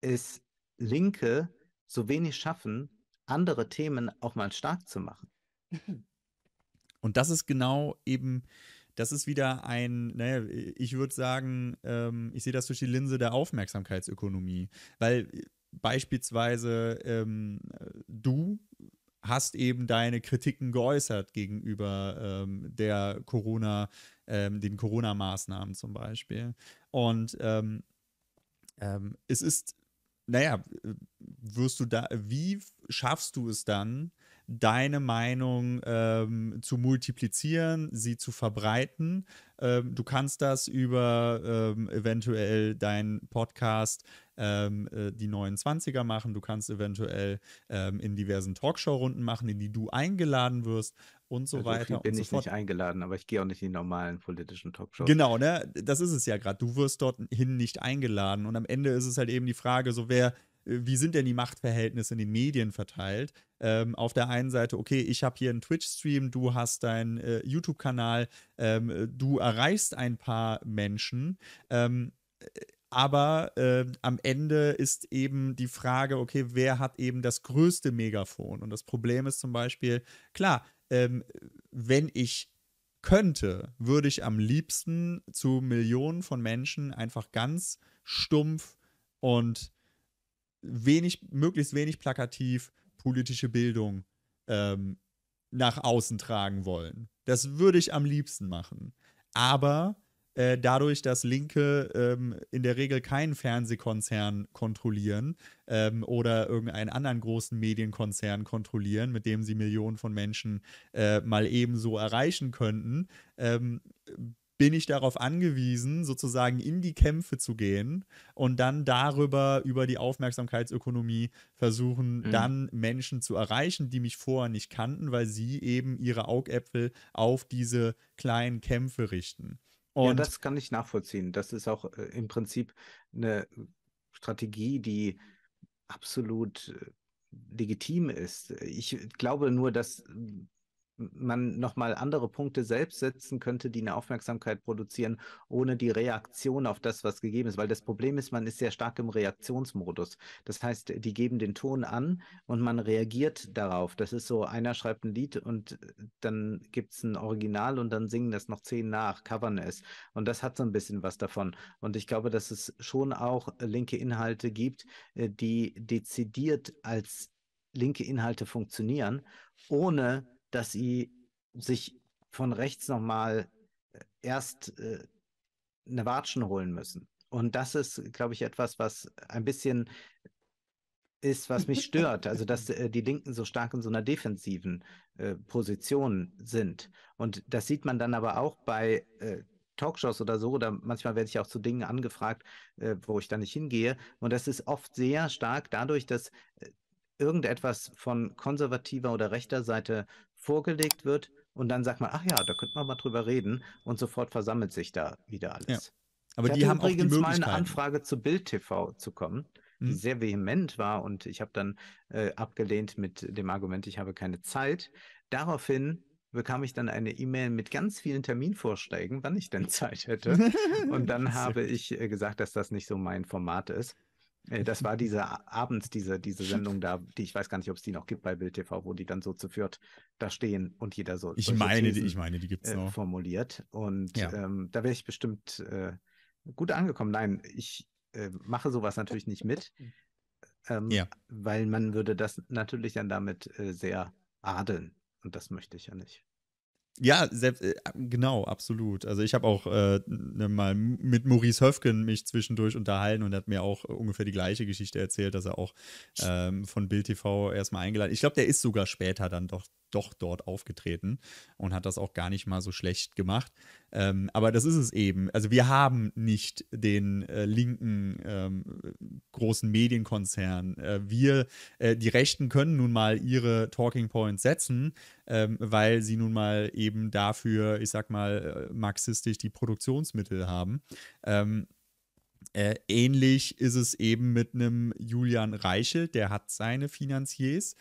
es Linke so wenig schaffen, andere Themen auch mal stark zu machen. Und das ist genau eben, das ist wieder ein, naja, ich würde sagen, ähm, ich sehe das durch die Linse der Aufmerksamkeitsökonomie, weil äh, beispielsweise ähm, du hast eben deine Kritiken geäußert gegenüber ähm, der Corona, ähm, den Corona-Maßnahmen zum Beispiel. Und ähm, ähm es ist, naja, äh, wirst du da, wie schaffst du es dann, deine Meinung ähm, zu multiplizieren, sie zu verbreiten. Ähm, du kannst das über ähm, eventuell deinen Podcast ähm, äh, die 29er machen. Du kannst eventuell ähm, in diversen Talkshow-Runden machen, in die du eingeladen wirst und so also weiter. Bin und so ich fort. nicht eingeladen, aber ich gehe auch nicht in die normalen politischen Talkshows. Genau, ne? Das ist es ja gerade. Du wirst dorthin nicht eingeladen und am Ende ist es halt eben die Frage, so wer wie sind denn die Machtverhältnisse in den Medien verteilt? Ähm, auf der einen Seite, okay, ich habe hier einen Twitch-Stream, du hast deinen äh, YouTube-Kanal, ähm, du erreichst ein paar Menschen. Ähm, äh, aber äh, am Ende ist eben die Frage, okay, wer hat eben das größte Megafon? Und das Problem ist zum Beispiel, klar, ähm, wenn ich könnte, würde ich am liebsten zu Millionen von Menschen einfach ganz stumpf und wenig, möglichst wenig plakativ politische Bildung ähm, nach außen tragen wollen. Das würde ich am liebsten machen. Aber äh, dadurch, dass Linke ähm, in der Regel keinen Fernsehkonzern kontrollieren ähm, oder irgendeinen anderen großen Medienkonzern kontrollieren, mit dem sie Millionen von Menschen äh, mal ebenso erreichen könnten, ähm, bin ich darauf angewiesen, sozusagen in die Kämpfe zu gehen und dann darüber, über die Aufmerksamkeitsökonomie, versuchen, mhm. dann Menschen zu erreichen, die mich vorher nicht kannten, weil sie eben ihre Augäpfel auf diese kleinen Kämpfe richten. Und ja, das kann ich nachvollziehen. Das ist auch äh, im Prinzip eine Strategie, die absolut äh, legitim ist. Ich glaube nur, dass man nochmal andere Punkte selbst setzen könnte, die eine Aufmerksamkeit produzieren, ohne die Reaktion auf das, was gegeben ist. Weil das Problem ist, man ist sehr stark im Reaktionsmodus. Das heißt, die geben den Ton an und man reagiert darauf. Das ist so, einer schreibt ein Lied und äh, dann gibt es ein Original und dann singen das noch zehn nach, covern es. Und das hat so ein bisschen was davon. Und ich glaube, dass es schon auch linke Inhalte gibt, äh, die dezidiert als linke Inhalte funktionieren, ohne dass sie sich von rechts nochmal äh, erst äh, eine Watschen holen müssen. Und das ist, glaube ich, etwas, was ein bisschen ist, was mich stört. Also, dass äh, die Linken so stark in so einer defensiven äh, Position sind. Und das sieht man dann aber auch bei äh, Talkshows oder so. Oder manchmal werde ich auch zu Dingen angefragt, äh, wo ich da nicht hingehe. Und das ist oft sehr stark dadurch, dass äh, irgendetwas von konservativer oder rechter Seite vorgelegt wird und dann sagt man, ach ja, da könnte man mal drüber reden und sofort versammelt sich da wieder alles. Ja. Aber ich die haben übrigens auch die mal eine Anfrage zu Bild TV zu kommen, die mhm. sehr vehement war und ich habe dann äh, abgelehnt mit dem Argument, ich habe keine Zeit. Daraufhin bekam ich dann eine E-Mail mit ganz vielen Terminvorschlägen, wann ich denn Zeit hätte. Und dann habe ich äh, gesagt, dass das nicht so mein Format ist. Äh, das war diese abends, diese, diese Sendung da, die ich weiß gar nicht, ob es die noch gibt bei Bild TV, wo die dann so zu führt, da stehen und jeder so. Ich meine, Thesen, die, ich meine, die gibt's äh, noch. Äh, formuliert. Und ja. ähm, da wäre ich bestimmt äh, gut angekommen. Nein, ich äh, mache sowas natürlich nicht mit. Ähm, ja. Weil man würde das natürlich dann damit äh, sehr adeln. Und das möchte ich ja nicht. Ja, selbst, äh, genau, absolut. Also ich habe auch äh, ne, mal mit Maurice Höfken mich zwischendurch unterhalten und hat mir auch ungefähr die gleiche Geschichte erzählt, dass er auch ähm, von Bild TV erstmal eingeladen. Ich glaube, der ist sogar später dann doch doch dort aufgetreten und hat das auch gar nicht mal so schlecht gemacht. Ähm, aber das ist es eben. Also wir haben nicht den äh, linken ähm, großen Medienkonzern. Äh, wir, äh, die Rechten können nun mal ihre Talking Points setzen, ähm, weil sie nun mal eben dafür, ich sag mal, äh, marxistisch die Produktionsmittel haben. Ähm, äh, ähnlich ist es eben mit einem Julian Reichel, der hat seine Finanziers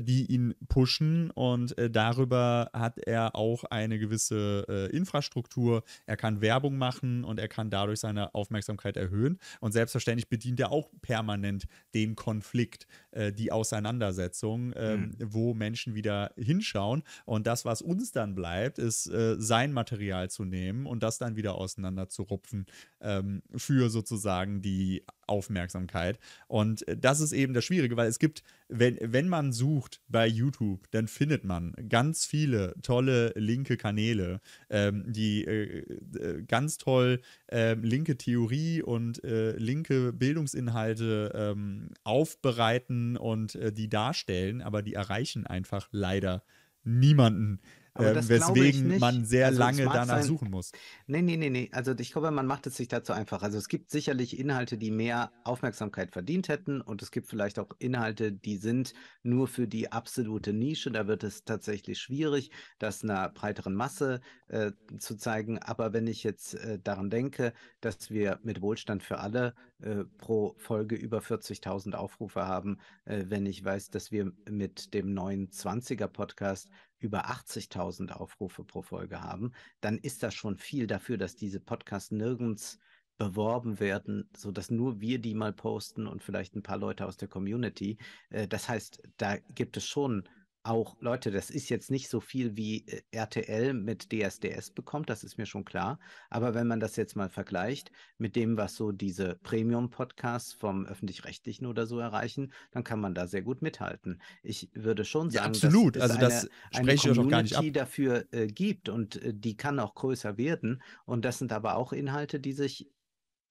die ihn pushen und äh, darüber hat er auch eine gewisse äh, Infrastruktur. Er kann Werbung machen und er kann dadurch seine Aufmerksamkeit erhöhen und selbstverständlich bedient er auch permanent den Konflikt, äh, die Auseinandersetzung, ähm, mhm. wo Menschen wieder hinschauen und das, was uns dann bleibt, ist äh, sein Material zu nehmen und das dann wieder auseinanderzurupfen ähm, für sozusagen die Aufmerksamkeit. Und äh, das ist eben das Schwierige, weil es gibt, wenn, wenn man sucht bei YouTube, dann findet man ganz viele tolle linke Kanäle, ähm, die äh, äh ganz toll äh, linke Theorie und äh, linke Bildungsinhalte ähm, aufbereiten und äh, die darstellen, aber die erreichen einfach leider niemanden, aber äh, weswegen man sehr also lange danach sein. suchen muss. Nee, nee, nee, nee. Also ich glaube, man macht es sich dazu einfach. Also es gibt sicherlich Inhalte, die mehr Aufmerksamkeit verdient hätten und es gibt vielleicht auch Inhalte, die sind nur für die absolute Nische. Da wird es tatsächlich schwierig, das einer breiteren Masse äh, zu zeigen. Aber wenn ich jetzt äh, daran denke, dass wir mit Wohlstand für alle äh, pro Folge über 40.000 Aufrufe haben, äh, wenn ich weiß, dass wir mit dem neuen 20er Podcast über 80.000 Aufrufe pro Folge haben, dann ist das schon viel dafür, dass diese Podcasts nirgends beworben werden, so dass nur wir die mal posten und vielleicht ein paar Leute aus der Community. Äh, das heißt, da gibt es schon auch, Leute, das ist jetzt nicht so viel wie äh, RTL mit DSDS bekommt, das ist mir schon klar. Aber wenn man das jetzt mal vergleicht mit dem, was so diese Premium-Podcasts vom öffentlich-rechtlichen oder so erreichen, dann kann man da sehr gut mithalten. Ich würde schon sagen, ja, absolut. dass es also das eine, eine Community dafür äh, gibt und äh, die kann auch größer werden. Und das sind aber auch Inhalte, die sich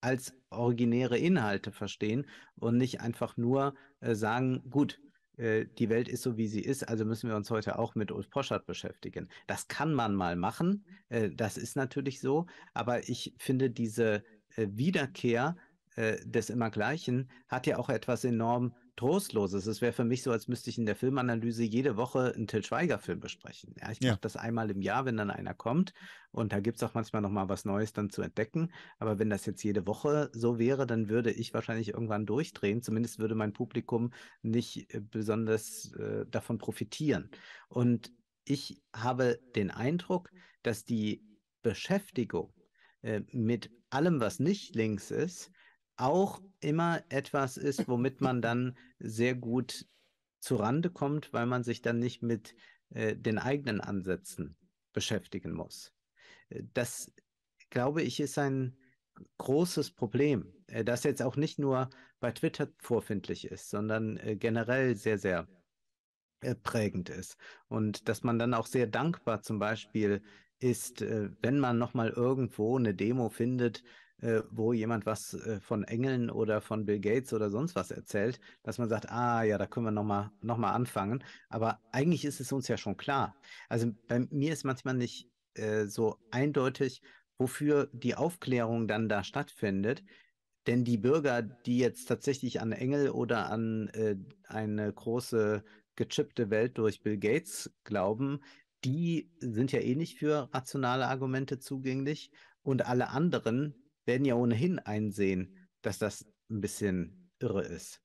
als originäre Inhalte verstehen und nicht einfach nur äh, sagen, gut, äh, die Welt ist so, wie sie ist, also müssen wir uns heute auch mit Ulf Poschert beschäftigen. Das kann man mal machen, äh, das ist natürlich so, aber ich finde diese äh, Wiederkehr äh, des Immergleichen hat ja auch etwas enorm Trostloses. Es wäre für mich so, als müsste ich in der Filmanalyse jede Woche einen Till Schweiger-Film besprechen. Ja, ich ja. mache das einmal im Jahr, wenn dann einer kommt. Und da gibt es auch manchmal nochmal was Neues dann zu entdecken. Aber wenn das jetzt jede Woche so wäre, dann würde ich wahrscheinlich irgendwann durchdrehen. Zumindest würde mein Publikum nicht äh, besonders äh, davon profitieren. Und ich habe den Eindruck, dass die Beschäftigung äh, mit allem, was nicht links ist, auch immer etwas ist, womit man dann sehr gut zurande kommt, weil man sich dann nicht mit äh, den eigenen Ansätzen beschäftigen muss. Äh, das, glaube ich, ist ein großes Problem, äh, das jetzt auch nicht nur bei Twitter vorfindlich ist, sondern äh, generell sehr, sehr äh, prägend ist. Und dass man dann auch sehr dankbar zum Beispiel ist, wenn man nochmal irgendwo eine Demo findet, äh, wo jemand was äh, von Engeln oder von Bill Gates oder sonst was erzählt, dass man sagt, ah ja, da können wir nochmal noch mal anfangen. Aber eigentlich ist es uns ja schon klar. Also bei mir ist manchmal nicht äh, so eindeutig, wofür die Aufklärung dann da stattfindet. Denn die Bürger, die jetzt tatsächlich an Engel oder an äh, eine große gechippte Welt durch Bill Gates glauben, die sind ja eh nicht für rationale Argumente zugänglich. Und alle anderen, werden ja ohnehin einsehen, dass das ein bisschen irre ist.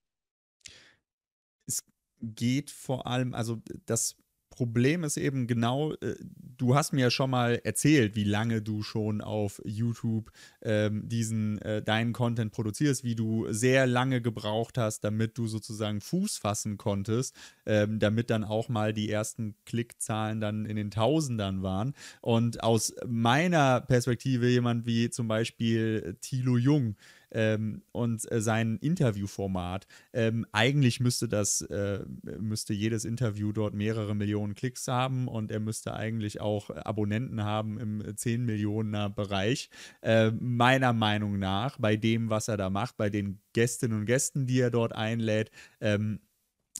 Es geht vor allem, also das Problem ist eben genau, äh, du hast mir ja schon mal erzählt, wie lange du schon auf YouTube ähm, diesen äh, deinen Content produzierst, wie du sehr lange gebraucht hast, damit du sozusagen Fuß fassen konntest, ähm, damit dann auch mal die ersten Klickzahlen dann in den Tausendern waren. Und aus meiner Perspektive jemand wie zum Beispiel Thilo Jung, ähm, und äh, sein Interviewformat. Ähm, eigentlich müsste das, äh, müsste jedes Interview dort mehrere Millionen Klicks haben und er müsste eigentlich auch Abonnenten haben im 10 äh, Millionen Bereich. Äh, meiner Meinung nach, bei dem, was er da macht, bei den Gästinnen und Gästen, die er dort einlädt, ähm,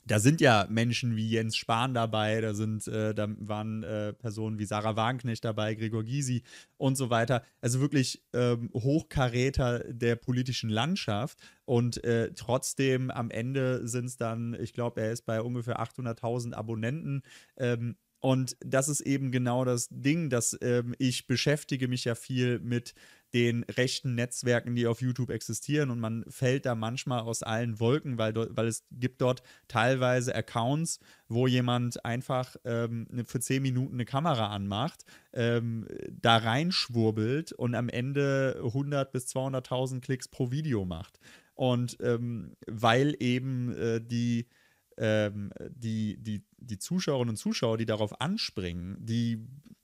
da sind ja Menschen wie Jens Spahn dabei, da sind, äh, da waren äh, Personen wie Sarah Wagenknecht dabei, Gregor Gysi und so weiter. Also wirklich ähm, Hochkaräter der politischen Landschaft. Und äh, trotzdem am Ende sind es dann, ich glaube, er ist bei ungefähr 800.000 Abonnenten. Ähm, und das ist eben genau das Ding, dass ähm, ich beschäftige mich ja viel mit den rechten Netzwerken, die auf YouTube existieren. Und man fällt da manchmal aus allen Wolken, weil, weil es gibt dort teilweise Accounts, wo jemand einfach ähm, ne, für zehn Minuten eine Kamera anmacht, ähm, da reinschwurbelt und am Ende 100 bis 200.000 Klicks pro Video macht. Und ähm, weil eben äh, die, ähm, die, die die Zuschauerinnen und Zuschauer, die darauf anspringen, die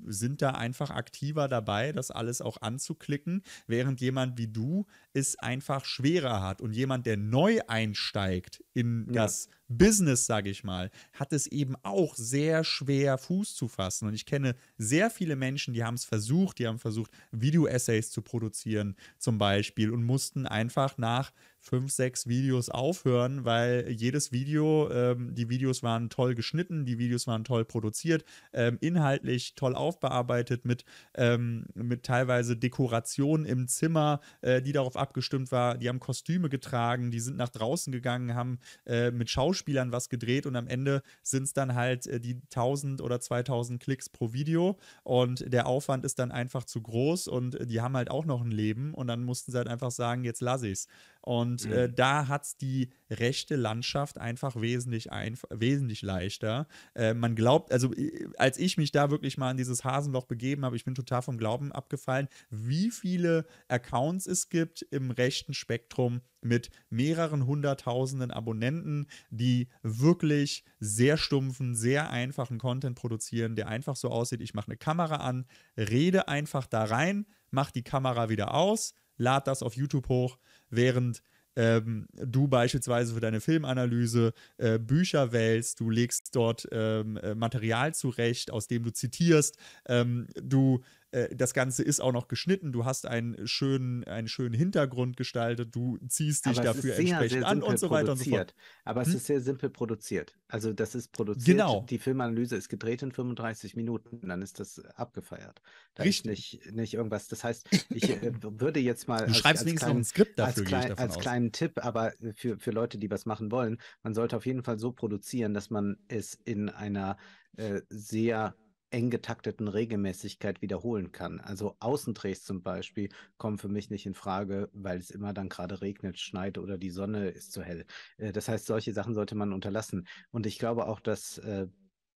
sind da einfach aktiver dabei, das alles auch anzuklicken, während jemand wie du es einfach schwerer hat. Und jemand, der neu einsteigt in ja. das Business, sage ich mal, hat es eben auch sehr schwer Fuß zu fassen. Und ich kenne sehr viele Menschen, die haben es versucht, die haben versucht, Video-Essays zu produzieren zum Beispiel und mussten einfach nach fünf, sechs Videos aufhören, weil jedes Video, ähm, die Videos waren toll geschnitten geschnitten, die Videos waren toll produziert, ähm, inhaltlich toll aufbearbeitet mit, ähm, mit teilweise Dekorationen im Zimmer, äh, die darauf abgestimmt war. Die haben Kostüme getragen, die sind nach draußen gegangen, haben äh, mit Schauspielern was gedreht und am Ende sind es dann halt äh, die 1000 oder 2000 Klicks pro Video und der Aufwand ist dann einfach zu groß und äh, die haben halt auch noch ein Leben und dann mussten sie halt einfach sagen, jetzt lasse ich es. Und äh, mhm. äh, da hat es die rechte Landschaft einfach wesentlich, einf wesentlich leichter. Äh, man glaubt, also als ich mich da wirklich mal in dieses Hasenloch begeben habe, ich bin total vom Glauben abgefallen, wie viele Accounts es gibt im rechten Spektrum mit mehreren hunderttausenden Abonnenten, die wirklich sehr stumpfen, sehr einfachen Content produzieren, der einfach so aussieht, ich mache eine Kamera an, rede einfach da rein, mache die Kamera wieder aus, lade das auf YouTube hoch während ähm, du beispielsweise für deine Filmanalyse äh, Bücher wählst, du legst dort ähm, äh, Material zurecht, aus dem du zitierst, ähm, du äh, das Ganze ist auch noch geschnitten. Du hast einen schönen, einen schönen Hintergrund gestaltet. Du ziehst dich dafür sehr, entsprechend sehr an und so weiter und so fort. Aber hm? es ist sehr simpel produziert. Also das ist produziert. Genau. Die Filmanalyse ist gedreht in 35 Minuten. Dann ist das abgefeiert. Da Richtig. nicht, nicht irgendwas. Das heißt, ich äh, würde jetzt mal. Du als, schreibst als wenigstens noch ein Skript dafür. Als, klein, als kleinen Tipp, aber für, für Leute, die was machen wollen, man sollte auf jeden Fall so produzieren, dass man es in einer äh, sehr eng getakteten Regelmäßigkeit wiederholen kann. Also Außendrehs zum Beispiel kommen für mich nicht in Frage, weil es immer dann gerade regnet, schneit oder die Sonne ist zu hell. Äh, das heißt, solche Sachen sollte man unterlassen. Und ich glaube auch, dass äh,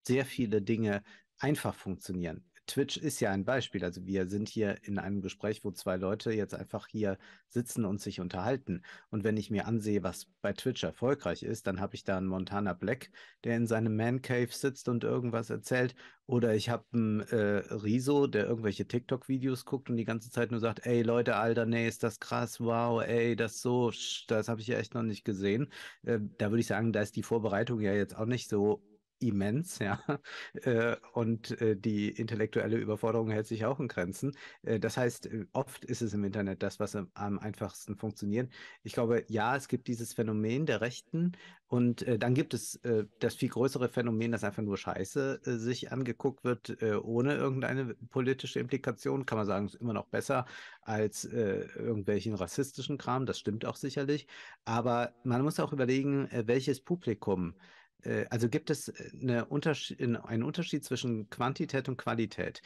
sehr viele Dinge einfach funktionieren. Twitch ist ja ein Beispiel. Also wir sind hier in einem Gespräch, wo zwei Leute jetzt einfach hier sitzen und sich unterhalten. Und wenn ich mir ansehe, was bei Twitch erfolgreich ist, dann habe ich da einen Montana Black, der in seinem Man Cave sitzt und irgendwas erzählt. Oder ich habe einen äh, Riso, der irgendwelche TikTok-Videos guckt und die ganze Zeit nur sagt, ey Leute, Alter, nee, ist das krass, wow, ey, das so, das habe ich ja echt noch nicht gesehen. Äh, da würde ich sagen, da ist die Vorbereitung ja jetzt auch nicht so immens, ja. Äh, und äh, die intellektuelle Überforderung hält sich auch in Grenzen. Äh, das heißt, oft ist es im Internet das, was am einfachsten funktioniert. Ich glaube, ja, es gibt dieses Phänomen der Rechten und dann gibt es das viel größere Phänomen, dass einfach nur Scheiße sich angeguckt wird, ohne irgendeine politische Implikation. Kann man sagen, ist immer noch besser als irgendwelchen rassistischen Kram. Das stimmt auch sicherlich. Aber man muss auch überlegen, welches Publikum äh, also gibt es äh, eine Unterschied, einen Unterschied zwischen Quantität und Qualität.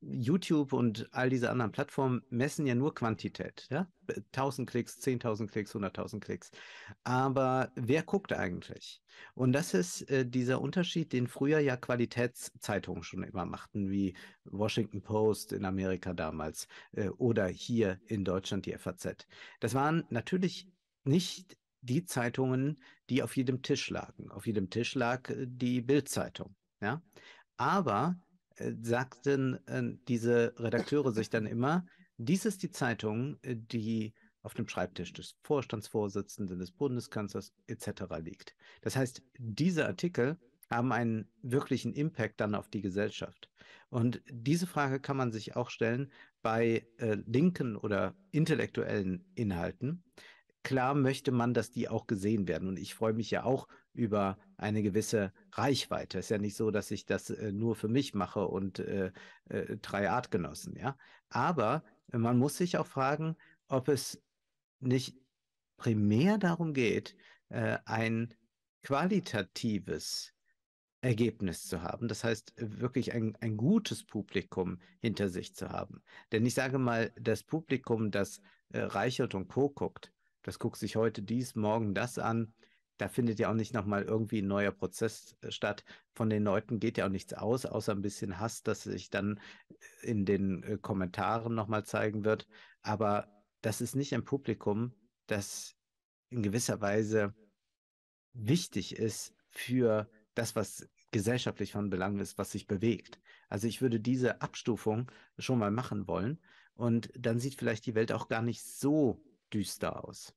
YouTube und all diese anderen Plattformen messen ja nur Quantität. Ja? 1000 äh, Klicks, 10.000 Klicks, 100.000 Klicks. Aber wer guckt eigentlich? Und das ist äh, dieser Unterschied, den früher ja Qualitätszeitungen schon immer machten, wie Washington Post in Amerika damals äh, oder hier in Deutschland die FAZ. Das waren natürlich nicht die Zeitungen, die auf jedem Tisch lagen. Auf jedem Tisch lag äh, die Bildzeitung. Ja? Aber äh, sagten äh, diese Redakteure sich dann immer, dies ist die Zeitung, äh, die auf dem Schreibtisch des Vorstandsvorsitzenden, des Bundeskanzlers etc. liegt. Das heißt, diese Artikel haben einen wirklichen Impact dann auf die Gesellschaft. Und diese Frage kann man sich auch stellen bei äh, linken oder intellektuellen Inhalten klar möchte man, dass die auch gesehen werden. Und ich freue mich ja auch über eine gewisse Reichweite. Ist ja nicht so, dass ich das äh, nur für mich mache und äh, äh, drei Artgenossen, ja. Aber äh, man muss sich auch fragen, ob es nicht primär darum geht, äh, ein qualitatives Ergebnis zu haben. Das heißt, wirklich ein, ein gutes Publikum hinter sich zu haben. Denn ich sage mal, das Publikum, das äh, Reichert und Co. guckt, das guckt sich heute dies, morgen das an. Da findet ja auch nicht nochmal irgendwie ein neuer Prozess äh, statt. Von den Leuten geht ja auch nichts aus, außer ein bisschen Hass, das sich dann äh, in den äh, Kommentaren nochmal zeigen wird. Aber das ist nicht ein Publikum, das in gewisser Weise wichtig ist für das, was gesellschaftlich von Belang ist, was sich bewegt. Also ich würde diese Abstufung schon mal machen wollen. Und dann sieht vielleicht die Welt auch gar nicht so düster aus.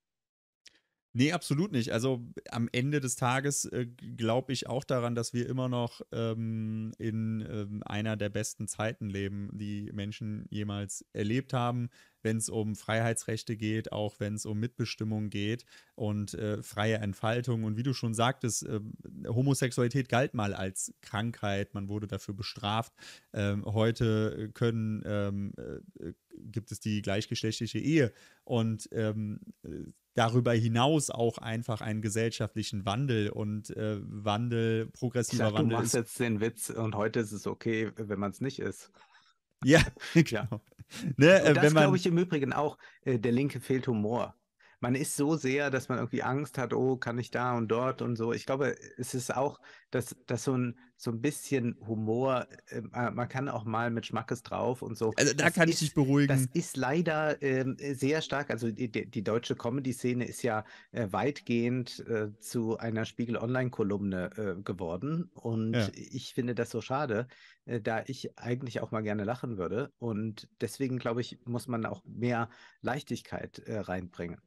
Nee, absolut nicht. Also am Ende des Tages äh, glaube ich auch daran, dass wir immer noch ähm, in äh, einer der besten Zeiten leben, die Menschen jemals erlebt haben wenn es um Freiheitsrechte geht, auch wenn es um Mitbestimmung geht und äh, freie Entfaltung. Und wie du schon sagtest, äh, Homosexualität galt mal als Krankheit, man wurde dafür bestraft. Ähm, heute können, ähm, äh, gibt es die gleichgeschlechtliche Ehe und ähm, darüber hinaus auch einfach einen gesellschaftlichen Wandel und äh, Wandel, progressiver dachte, Wandel. Du machst jetzt den Witz und heute ist es okay, wenn man es nicht ist. Ja, genau. Ja ne, äh, das glaube ich im Übrigen auch, äh, der Linke fehlt Humor man ist so sehr, dass man irgendwie Angst hat, oh, kann ich da und dort und so. Ich glaube, es ist auch, dass, dass so ein, so ein bisschen Humor, äh, man kann auch mal mit Schmackes drauf und so. Also da das kann ist, ich dich beruhigen. Das ist leider äh, sehr stark, also die, die deutsche Comedy-Szene ist ja äh, weitgehend äh, zu einer Spiegel-Online-Kolumne äh, geworden und ja. ich finde das so schade, äh, da ich eigentlich auch mal gerne lachen würde und deswegen, glaube ich, muss man auch mehr Leichtigkeit reinbringen.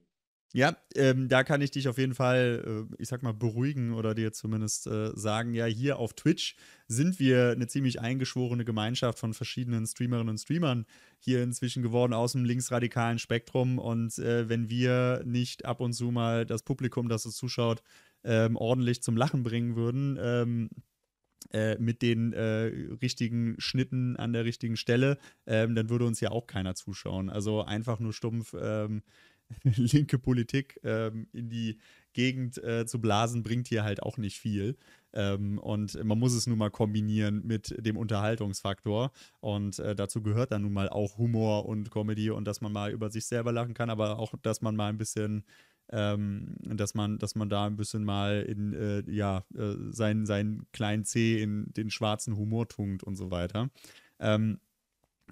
Ja, ähm, da kann ich dich auf jeden Fall, äh, ich sag mal, beruhigen oder dir zumindest äh, sagen, ja, hier auf Twitch sind wir eine ziemlich eingeschworene Gemeinschaft von verschiedenen Streamerinnen und Streamern hier inzwischen geworden aus dem linksradikalen Spektrum. Und äh, wenn wir nicht ab und zu mal das Publikum, das uns zuschaut, ähm, ordentlich zum Lachen bringen würden, ähm, äh, mit den äh, richtigen Schnitten an der richtigen Stelle, ähm, dann würde uns ja auch keiner zuschauen. Also einfach nur stumpf ähm, linke Politik ähm, in die Gegend äh, zu blasen, bringt hier halt auch nicht viel. Ähm, und man muss es nun mal kombinieren mit dem Unterhaltungsfaktor. Und äh, dazu gehört dann nun mal auch Humor und Comedy und dass man mal über sich selber lachen kann, aber auch, dass man mal ein bisschen ähm, dass man, dass man da ein bisschen mal in äh, ja äh, seinen, seinen kleinen C in den schwarzen Humor tunkt und so weiter. Ähm,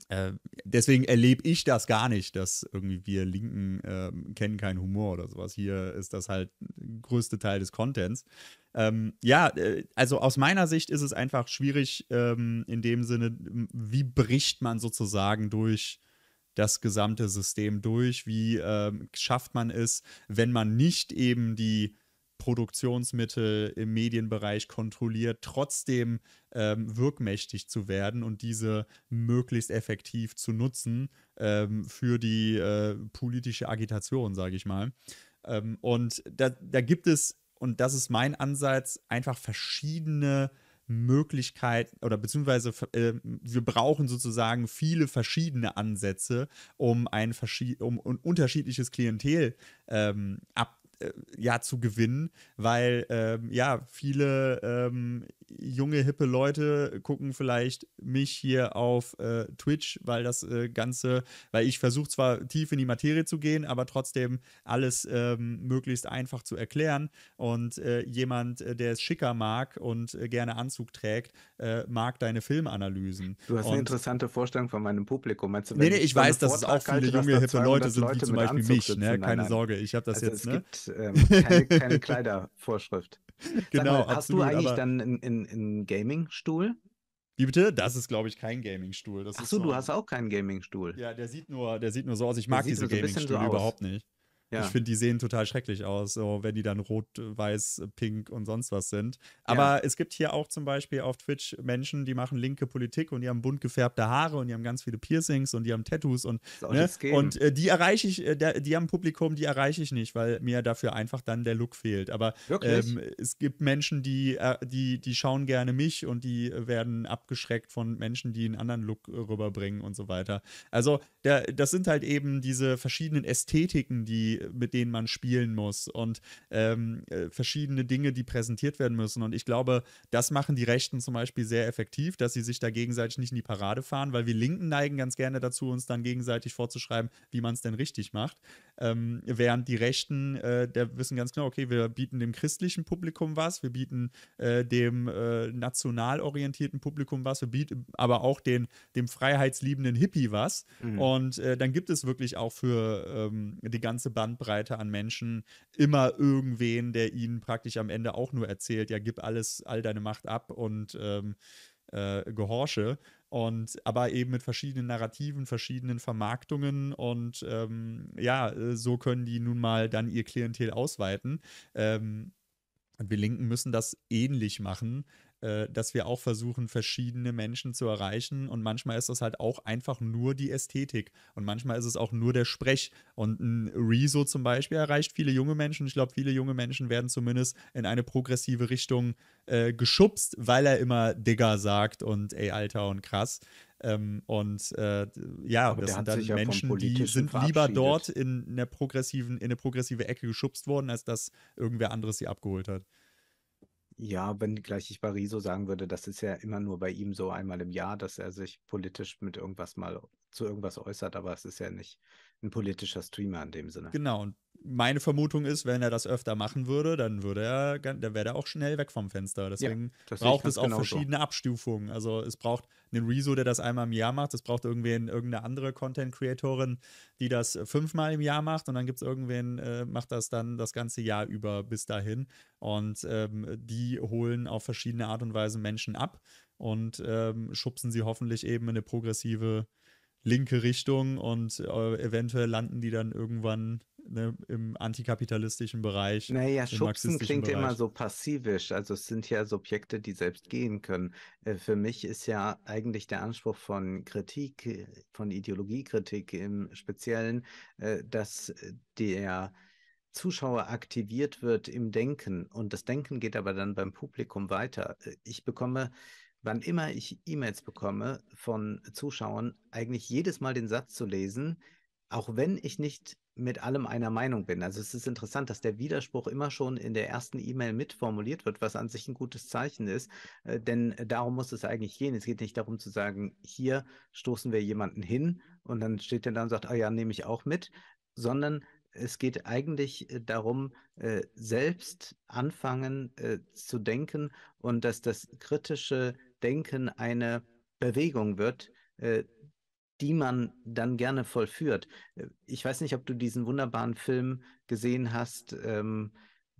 äh, deswegen erlebe ich das gar nicht, dass irgendwie wir Linken ähm, kennen keinen Humor oder sowas. Hier ist das halt größte Teil des Contents. Ähm, ja, äh, also aus meiner Sicht ist es einfach schwierig ähm, in dem Sinne, wie bricht man sozusagen durch das gesamte System durch? Wie ähm, schafft man es, wenn man nicht eben die Produktionsmittel im Medienbereich kontrolliert, trotzdem ähm, wirkmächtig zu werden und diese möglichst effektiv zu nutzen ähm, für die äh, politische Agitation, sage ich mal. Ähm, und da, da gibt es, und das ist mein Ansatz, einfach verschiedene Möglichkeiten oder beziehungsweise äh, wir brauchen sozusagen viele verschiedene Ansätze, um ein, um ein unterschiedliches Klientel ähm, ab äh, ja zu gewinnen, weil ähm, ja viele ähm, junge hippe Leute gucken vielleicht mich hier auf äh, Twitch, weil das äh, Ganze, weil ich versuche zwar tief in die Materie zu gehen, aber trotzdem alles ähm, möglichst einfach zu erklären und äh, jemand, äh, der es schicker mag und gerne Anzug trägt, mag deine Filmanalysen. Du hast und, eine interessante Vorstellung von meinem Publikum. Meinst du, nee, nee, ich so weiß, dass es auch viele junge hippe Leute sind, Leute wie zum Beispiel Anzug mich. Ne? Keine nein, nein. Sorge, ich habe das also jetzt. Es ne? gibt ähm, keine, keine Kleidervorschrift. Genau. Mal, hast absolut, du eigentlich dann einen Gaming-Stuhl? Wie bitte? Das ist, glaube ich, kein Gaming-Stuhl. Achso, du hast auch keinen Gaming-Stuhl. Ja, der sieht nur, der sieht nur so aus. Ich mag diese so Gaming-Stühle so überhaupt nicht. Ja. Ich finde, die sehen total schrecklich aus, so, wenn die dann rot, weiß, pink und sonst was sind. Aber ja. es gibt hier auch zum Beispiel auf Twitch Menschen, die machen linke Politik und die haben bunt gefärbte Haare und die haben ganz viele Piercings und die haben Tattoos und, ne? und äh, die erreiche ich, äh, die haben Publikum, die erreiche ich nicht, weil mir dafür einfach dann der Look fehlt. Aber ähm, es gibt Menschen, die, äh, die, die schauen gerne mich und die äh, werden abgeschreckt von Menschen, die einen anderen Look äh, rüberbringen und so weiter. Also der, das sind halt eben diese verschiedenen Ästhetiken, die mit denen man spielen muss und ähm, äh, verschiedene Dinge, die präsentiert werden müssen. Und ich glaube, das machen die Rechten zum Beispiel sehr effektiv, dass sie sich da gegenseitig nicht in die Parade fahren, weil wir Linken neigen ganz gerne dazu, uns dann gegenseitig vorzuschreiben, wie man es denn richtig macht. Ähm, während die Rechten, äh, der wissen ganz genau, okay, wir bieten dem christlichen Publikum was, wir bieten äh, dem äh, national orientierten Publikum was, wir bieten aber auch den, dem freiheitsliebenden Hippie was. Mhm. Und äh, dann gibt es wirklich auch für ähm, die ganze Band Bandbreite an Menschen immer irgendwen, der ihnen praktisch am Ende auch nur erzählt, ja, gib alles, all deine Macht ab und ähm, äh, gehorche. Und aber eben mit verschiedenen Narrativen, verschiedenen Vermarktungen und ähm, ja, äh, so können die nun mal dann ihr Klientel ausweiten. Ähm, und wir Linken müssen das ähnlich machen, äh, dass wir auch versuchen, verschiedene Menschen zu erreichen. Und manchmal ist das halt auch einfach nur die Ästhetik. Und manchmal ist es auch nur der Sprech. Und ein Rezo zum Beispiel erreicht viele junge Menschen. Ich glaube, viele junge Menschen werden zumindest in eine progressive Richtung äh, geschubst, weil er immer Digger sagt und ey, Alter und krass. Ähm, und äh, ja, Aber das sind dann Menschen, die sind lieber dort in eine progressiven, in eine progressive Ecke geschubst worden, als dass irgendwer anderes sie abgeholt hat. Ja, wenn gleich ich Bariso sagen würde, das ist ja immer nur bei ihm so einmal im Jahr, dass er sich politisch mit irgendwas mal zu irgendwas äußert, aber es ist ja nicht ein politischer Streamer in dem Sinne. Genau, und meine Vermutung ist, wenn er das öfter machen würde, dann würde er, dann wäre er auch schnell weg vom Fenster. Deswegen ja, braucht es auch genau verschiedene so. Abstufungen. Also es braucht einen Rezo, der das einmal im Jahr macht, es braucht irgendwen, irgendeine andere Content-Creatorin, die das äh, fünfmal im Jahr macht und dann gibt es irgendwen, äh, macht das dann das ganze Jahr über bis dahin. Und ähm, die holen auf verschiedene Art und Weise Menschen ab und ähm, schubsen sie hoffentlich eben in eine progressive linke Richtung und äh, eventuell landen die dann irgendwann ne, im antikapitalistischen Bereich. Naja, Schubsen klingt Bereich. immer so passivisch. Also es sind ja Subjekte, die selbst gehen können. Äh, für mich ist ja eigentlich der Anspruch von Kritik, von Ideologiekritik im Speziellen, äh, dass der Zuschauer aktiviert wird im Denken und das Denken geht aber dann beim Publikum weiter. Äh, ich bekomme wann immer ich E-Mails bekomme von Zuschauern, eigentlich jedes Mal den Satz zu lesen, auch wenn ich nicht mit allem einer Meinung bin. Also es ist interessant, dass der Widerspruch immer schon in der ersten E-Mail mitformuliert wird, was an sich ein gutes Zeichen ist, äh, denn darum muss es eigentlich gehen. Es geht nicht darum zu sagen, hier stoßen wir jemanden hin und dann steht der da und sagt, ah oh ja, nehme ich auch mit, sondern es geht eigentlich äh, darum, äh, selbst anfangen zu denken und dass das kritische Denken eine Bewegung wird, äh, die man dann gerne vollführt. Äh, ich weiß nicht, ob du diesen wunderbaren Film gesehen hast, ähm,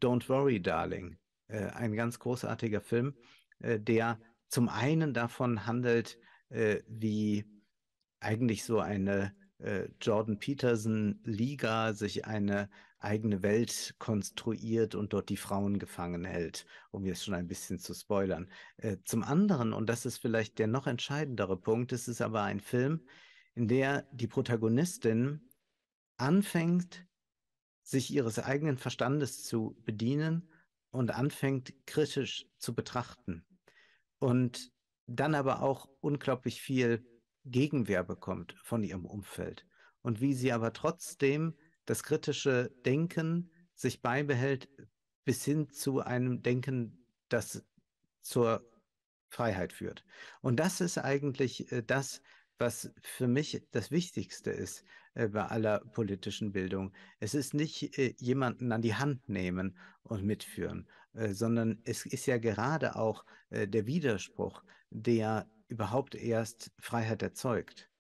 Don't Worry, Darling. Äh, ein ganz großartiger Film, der zum einen davon handelt, wie eigentlich so eine Jordan Peterson-Liga sich eine eigene Welt konstruiert und dort die Frauen gefangen hält, um jetzt schon ein bisschen zu spoilern. Äh, zum anderen, und das ist vielleicht der noch entscheidendere Punkt, ist es aber ein Film, in der die Protagonistin anfängt, sich ihres eigenen Verstandes zu bedienen und anfängt, kritisch zu betrachten. Und dann aber auch unglaublich viel Gegenwehr bekommt von ihrem Umfeld. Und wie sie aber trotzdem das kritische Denken sich beibehält bis hin zu einem Denken, das zur Freiheit führt. Und das ist eigentlich äh, das, was für mich das Wichtigste ist äh, bei aller politischen Bildung. Es ist nicht äh, jemanden an die Hand nehmen und mitführen, sondern es ist ja gerade auch der Widerspruch, der überhaupt erst Freiheit erzeugt.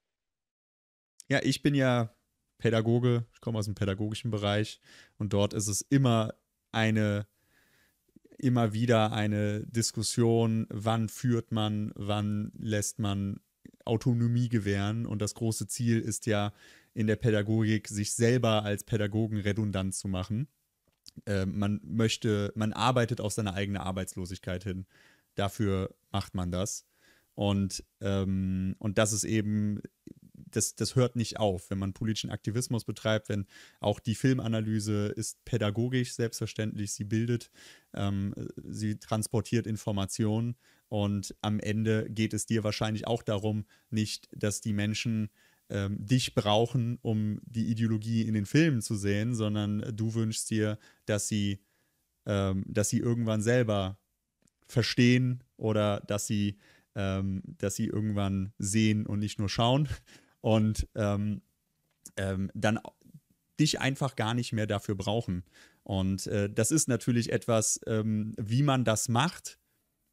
Ja, ich bin ja Pädagoge, ich komme aus dem pädagogischen Bereich und dort ist es immer eine, immer wieder eine Diskussion, wann führt man, wann lässt man Autonomie gewähren und das große Ziel ist ja in der Pädagogik, sich selber als Pädagogen redundant zu machen. Äh, man möchte, man arbeitet auf seine eigene Arbeitslosigkeit hin. Dafür macht man das. Und, ähm, und das ist eben das, das hört nicht auf, wenn man politischen Aktivismus betreibt, wenn auch die Filmanalyse ist pädagogisch selbstverständlich, sie bildet, ähm, sie transportiert Informationen und am Ende geht es dir wahrscheinlich auch darum, nicht, dass die Menschen ähm, dich brauchen, um die Ideologie in den Filmen zu sehen, sondern du wünschst dir, dass sie, ähm, dass sie irgendwann selber verstehen oder dass sie, ähm, dass sie irgendwann sehen und nicht nur schauen und ähm, ähm, dann dich einfach gar nicht mehr dafür brauchen. Und äh, das ist natürlich etwas, ähm, wie man das macht.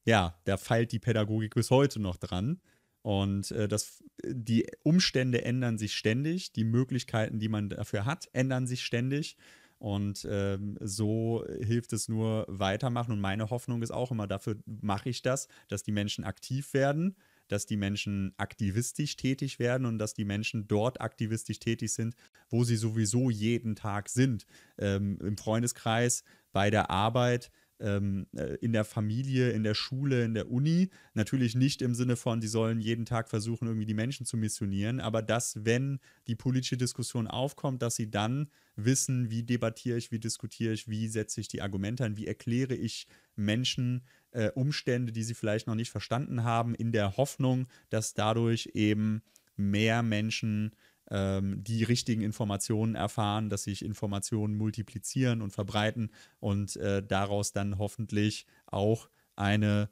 Ja, da feilt die Pädagogik bis heute noch dran. Und äh, das, die Umstände ändern sich ständig, die Möglichkeiten, die man dafür hat, ändern sich ständig. Und ähm, so hilft es nur weitermachen. Und meine Hoffnung ist auch immer, dafür mache ich das, dass die Menschen aktiv werden dass die Menschen aktivistisch tätig werden und dass die Menschen dort aktivistisch tätig sind, wo sie sowieso jeden Tag sind. Ähm, Im Freundeskreis, bei der Arbeit, ähm, äh, in der Familie, in der Schule, in der Uni. Natürlich nicht im Sinne von, sie sollen jeden Tag versuchen, irgendwie die Menschen zu missionieren, aber dass, wenn die politische Diskussion aufkommt, dass sie dann wissen, wie debattiere ich, wie diskutiere ich, wie setze ich die Argumente ein, wie erkläre ich Menschen äh, Umstände, die sie vielleicht noch nicht verstanden haben, in der Hoffnung, dass dadurch eben mehr Menschen ähm, die richtigen Informationen erfahren, dass sich Informationen multiplizieren und verbreiten und äh, daraus dann hoffentlich auch eine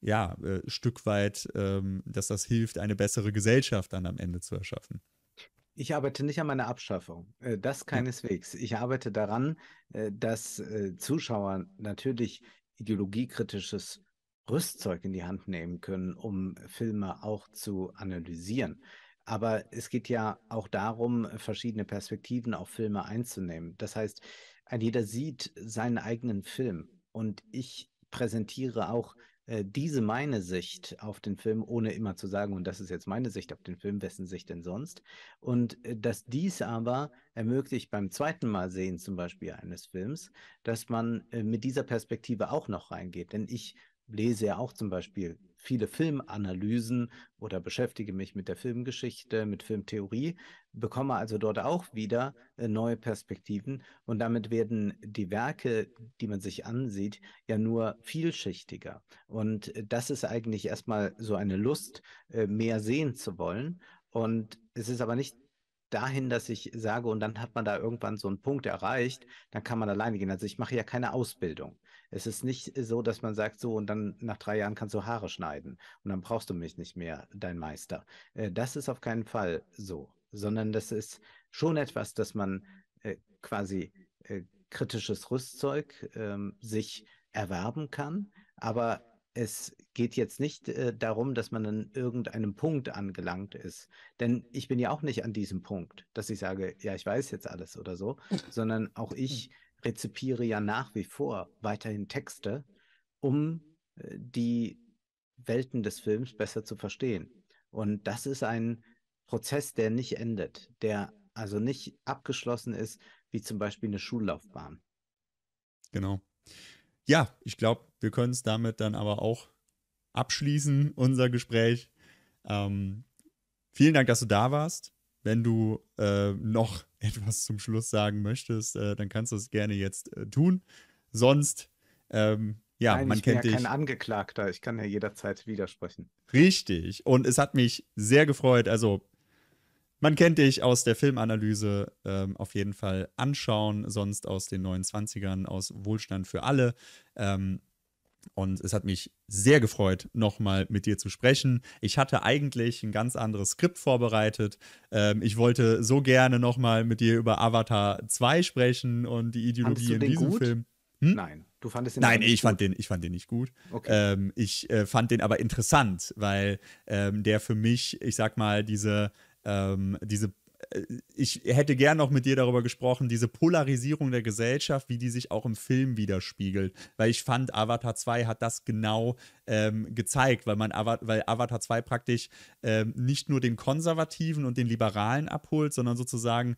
ja, äh, Stück weit, ähm, dass das hilft, eine bessere Gesellschaft dann am Ende zu erschaffen. Ich arbeite nicht an meiner Abschaffung, äh, das keineswegs. Ich arbeite daran, äh, dass äh, Zuschauer natürlich ideologiekritisches Rüstzeug in die Hand nehmen können, um Filme auch zu analysieren. Aber es geht ja auch darum, verschiedene Perspektiven auf Filme einzunehmen. Das heißt, jeder sieht seinen eigenen Film und ich präsentiere auch äh, diese meine Sicht auf den Film, ohne immer zu sagen, und das ist jetzt meine Sicht auf den Film, wessen Sicht denn sonst? Und äh, dass dies aber ermöglicht beim zweiten Mal sehen zum Beispiel eines Films, dass man äh, mit dieser Perspektive auch noch reingeht. Denn ich lese ja auch zum Beispiel viele Filmanalysen oder beschäftige mich mit der Filmgeschichte, mit Filmtheorie, bekomme also dort auch wieder äh, neue Perspektiven und damit werden die Werke, die man sich ansieht, ja nur vielschichtiger. Und äh, das ist eigentlich erstmal so eine Lust, äh, mehr sehen zu wollen. Und es ist aber nicht dahin, dass ich sage, und dann hat man da irgendwann so einen Punkt erreicht, dann kann man alleine gehen. Also ich mache ja keine Ausbildung. Es ist nicht äh, so, dass man sagt, so und dann nach drei Jahren kannst du Haare schneiden und dann brauchst du mich nicht mehr, dein Meister. Äh, das ist auf keinen Fall so, sondern das ist schon etwas, dass man äh, quasi kritisches Rüstzeug ähm, sich erwerben kann, aber es geht jetzt nicht äh, darum, dass man an irgendeinem Punkt angelangt ist. Denn ich bin ja auch nicht an diesem Punkt, dass ich sage, ja, ich weiß jetzt alles oder so, sondern auch hm. ich rezipiere ja nach wie vor weiterhin Texte, um äh, die Welten des Films besser zu verstehen. Und das ist ein Prozess, der nicht endet, der also nicht abgeschlossen ist, wie zum Beispiel eine Schullaufbahn. Genau. Ja, ich glaube, wir können es damit dann aber auch abschließen, unser Gespräch. Ähm, vielen Dank, dass du da warst. Wenn du äh, noch etwas zum Schluss sagen möchtest, äh, dann kannst du es gerne jetzt äh, tun. Sonst, ähm, ja, Nein, man ich kennt ja dich. Ich bin kein Angeklagter, ich kann ja jederzeit widersprechen. Richtig. Und es hat mich sehr gefreut. Also, man kennt dich aus der Filmanalyse ähm, auf jeden Fall anschauen, sonst aus den 29ern, aus Wohlstand für alle. Ähm, und es hat mich sehr gefreut, nochmal mit dir zu sprechen. Ich hatte eigentlich ein ganz anderes Skript vorbereitet. Ähm, ich wollte so gerne nochmal mit dir über Avatar 2 sprechen und die Ideologie in diesem gut? Film. Hm? Nein, du fandest ihn Nein, ich fand gut. den, ich fand den nicht gut. Okay. Ähm, ich äh, fand den aber interessant, weil ähm, der für mich, ich sag mal, diese, ähm, diese äh, ich hätte gern noch mit dir darüber gesprochen, diese Polarisierung der Gesellschaft, wie die sich auch im Film widerspiegelt. Weil ich fand, Avatar 2 hat das genau ähm, gezeigt, weil, man Ava weil Avatar 2 praktisch ähm, nicht nur den Konservativen und den Liberalen abholt, sondern sozusagen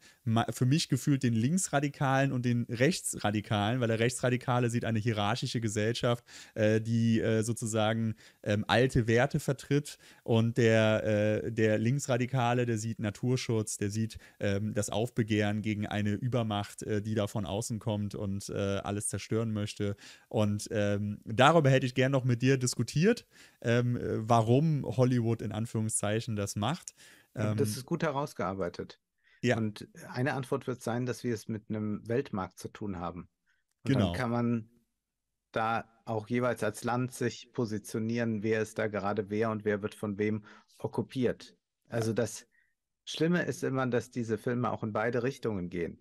für mich gefühlt den Linksradikalen und den Rechtsradikalen, weil der Rechtsradikale sieht eine hierarchische Gesellschaft, äh, die äh, sozusagen ähm, alte Werte vertritt und der, äh, der Linksradikale, der sieht Naturschutz, der sieht sieht, ähm, das Aufbegehren gegen eine Übermacht, äh, die da von außen kommt und äh, alles zerstören möchte. Und ähm, darüber hätte ich gern noch mit dir diskutiert, ähm, äh, warum Hollywood in Anführungszeichen das macht. das ähm, ist gut herausgearbeitet. Ja. Und eine Antwort wird sein, dass wir es mit einem Weltmarkt zu tun haben. Und genau. dann kann man da auch jeweils als Land sich positionieren, wer ist da gerade wer und wer wird von wem okkupiert. Also das Schlimme ist immer, dass diese Filme auch in beide Richtungen gehen.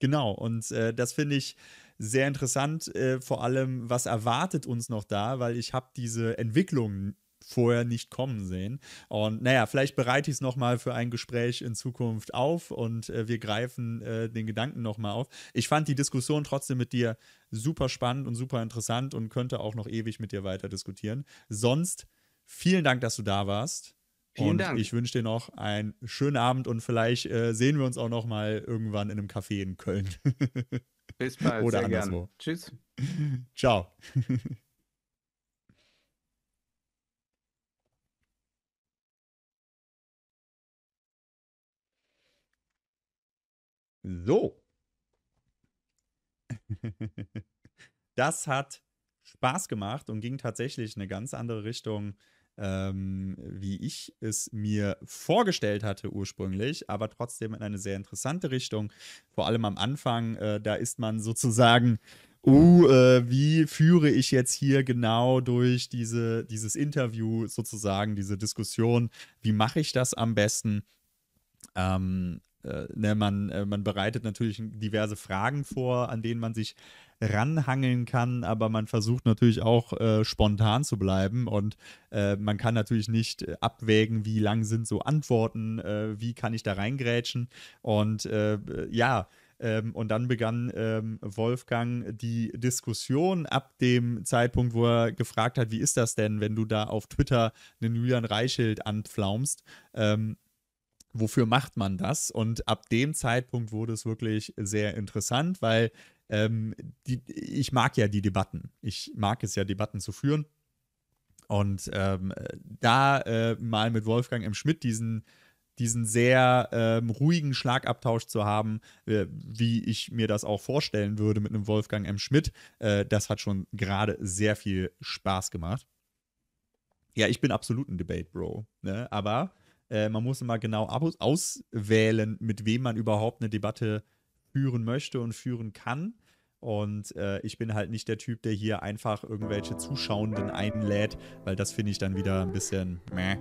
Genau, und äh, das finde ich sehr interessant, äh, vor allem, was erwartet uns noch da, weil ich habe diese Entwicklung vorher nicht kommen sehen. Und naja, vielleicht bereite ich es nochmal für ein Gespräch in Zukunft auf und äh, wir greifen äh, den Gedanken nochmal auf. Ich fand die Diskussion trotzdem mit dir super spannend und super interessant und könnte auch noch ewig mit dir weiter diskutieren. Sonst vielen Dank, dass du da warst. Vielen und Dank. Ich wünsche dir noch einen schönen Abend und vielleicht äh, sehen wir uns auch noch mal irgendwann in einem Café in Köln. Bis bald. Oder anderswo. Gern. Tschüss. Ciao. So. Das hat Spaß gemacht und ging tatsächlich eine ganz andere Richtung ähm, wie ich es mir vorgestellt hatte ursprünglich, aber trotzdem in eine sehr interessante Richtung. Vor allem am Anfang, äh, da ist man sozusagen uh, äh, wie führe ich jetzt hier genau durch diese, dieses Interview sozusagen, diese Diskussion, wie mache ich das am besten? Ähm, äh, ne, man, äh, man bereitet natürlich diverse Fragen vor, an denen man sich ranhangeln kann, aber man versucht natürlich auch äh, spontan zu bleiben und äh, man kann natürlich nicht äh, abwägen, wie lang sind so Antworten, äh, wie kann ich da reingrätschen und äh, ja, ähm, und dann begann ähm, Wolfgang die Diskussion ab dem Zeitpunkt, wo er gefragt hat, wie ist das denn, wenn du da auf Twitter einen Julian Reichelt anpflaumst? Ähm, wofür macht man das? Und ab dem Zeitpunkt wurde es wirklich sehr interessant, weil ähm, die, ich mag ja die Debatten. Ich mag es ja, Debatten zu führen. Und ähm, da äh, mal mit Wolfgang M. Schmidt diesen, diesen sehr ähm, ruhigen Schlagabtausch zu haben, äh, wie ich mir das auch vorstellen würde mit einem Wolfgang M. Schmidt, äh, das hat schon gerade sehr viel Spaß gemacht. Ja, ich bin absolut ein Debate-Bro, ne? aber äh, man muss immer genau auswählen, mit wem man überhaupt eine Debatte führen möchte und führen kann. Und äh, ich bin halt nicht der Typ, der hier einfach irgendwelche Zuschauenden einlädt, weil das finde ich dann wieder ein bisschen meh.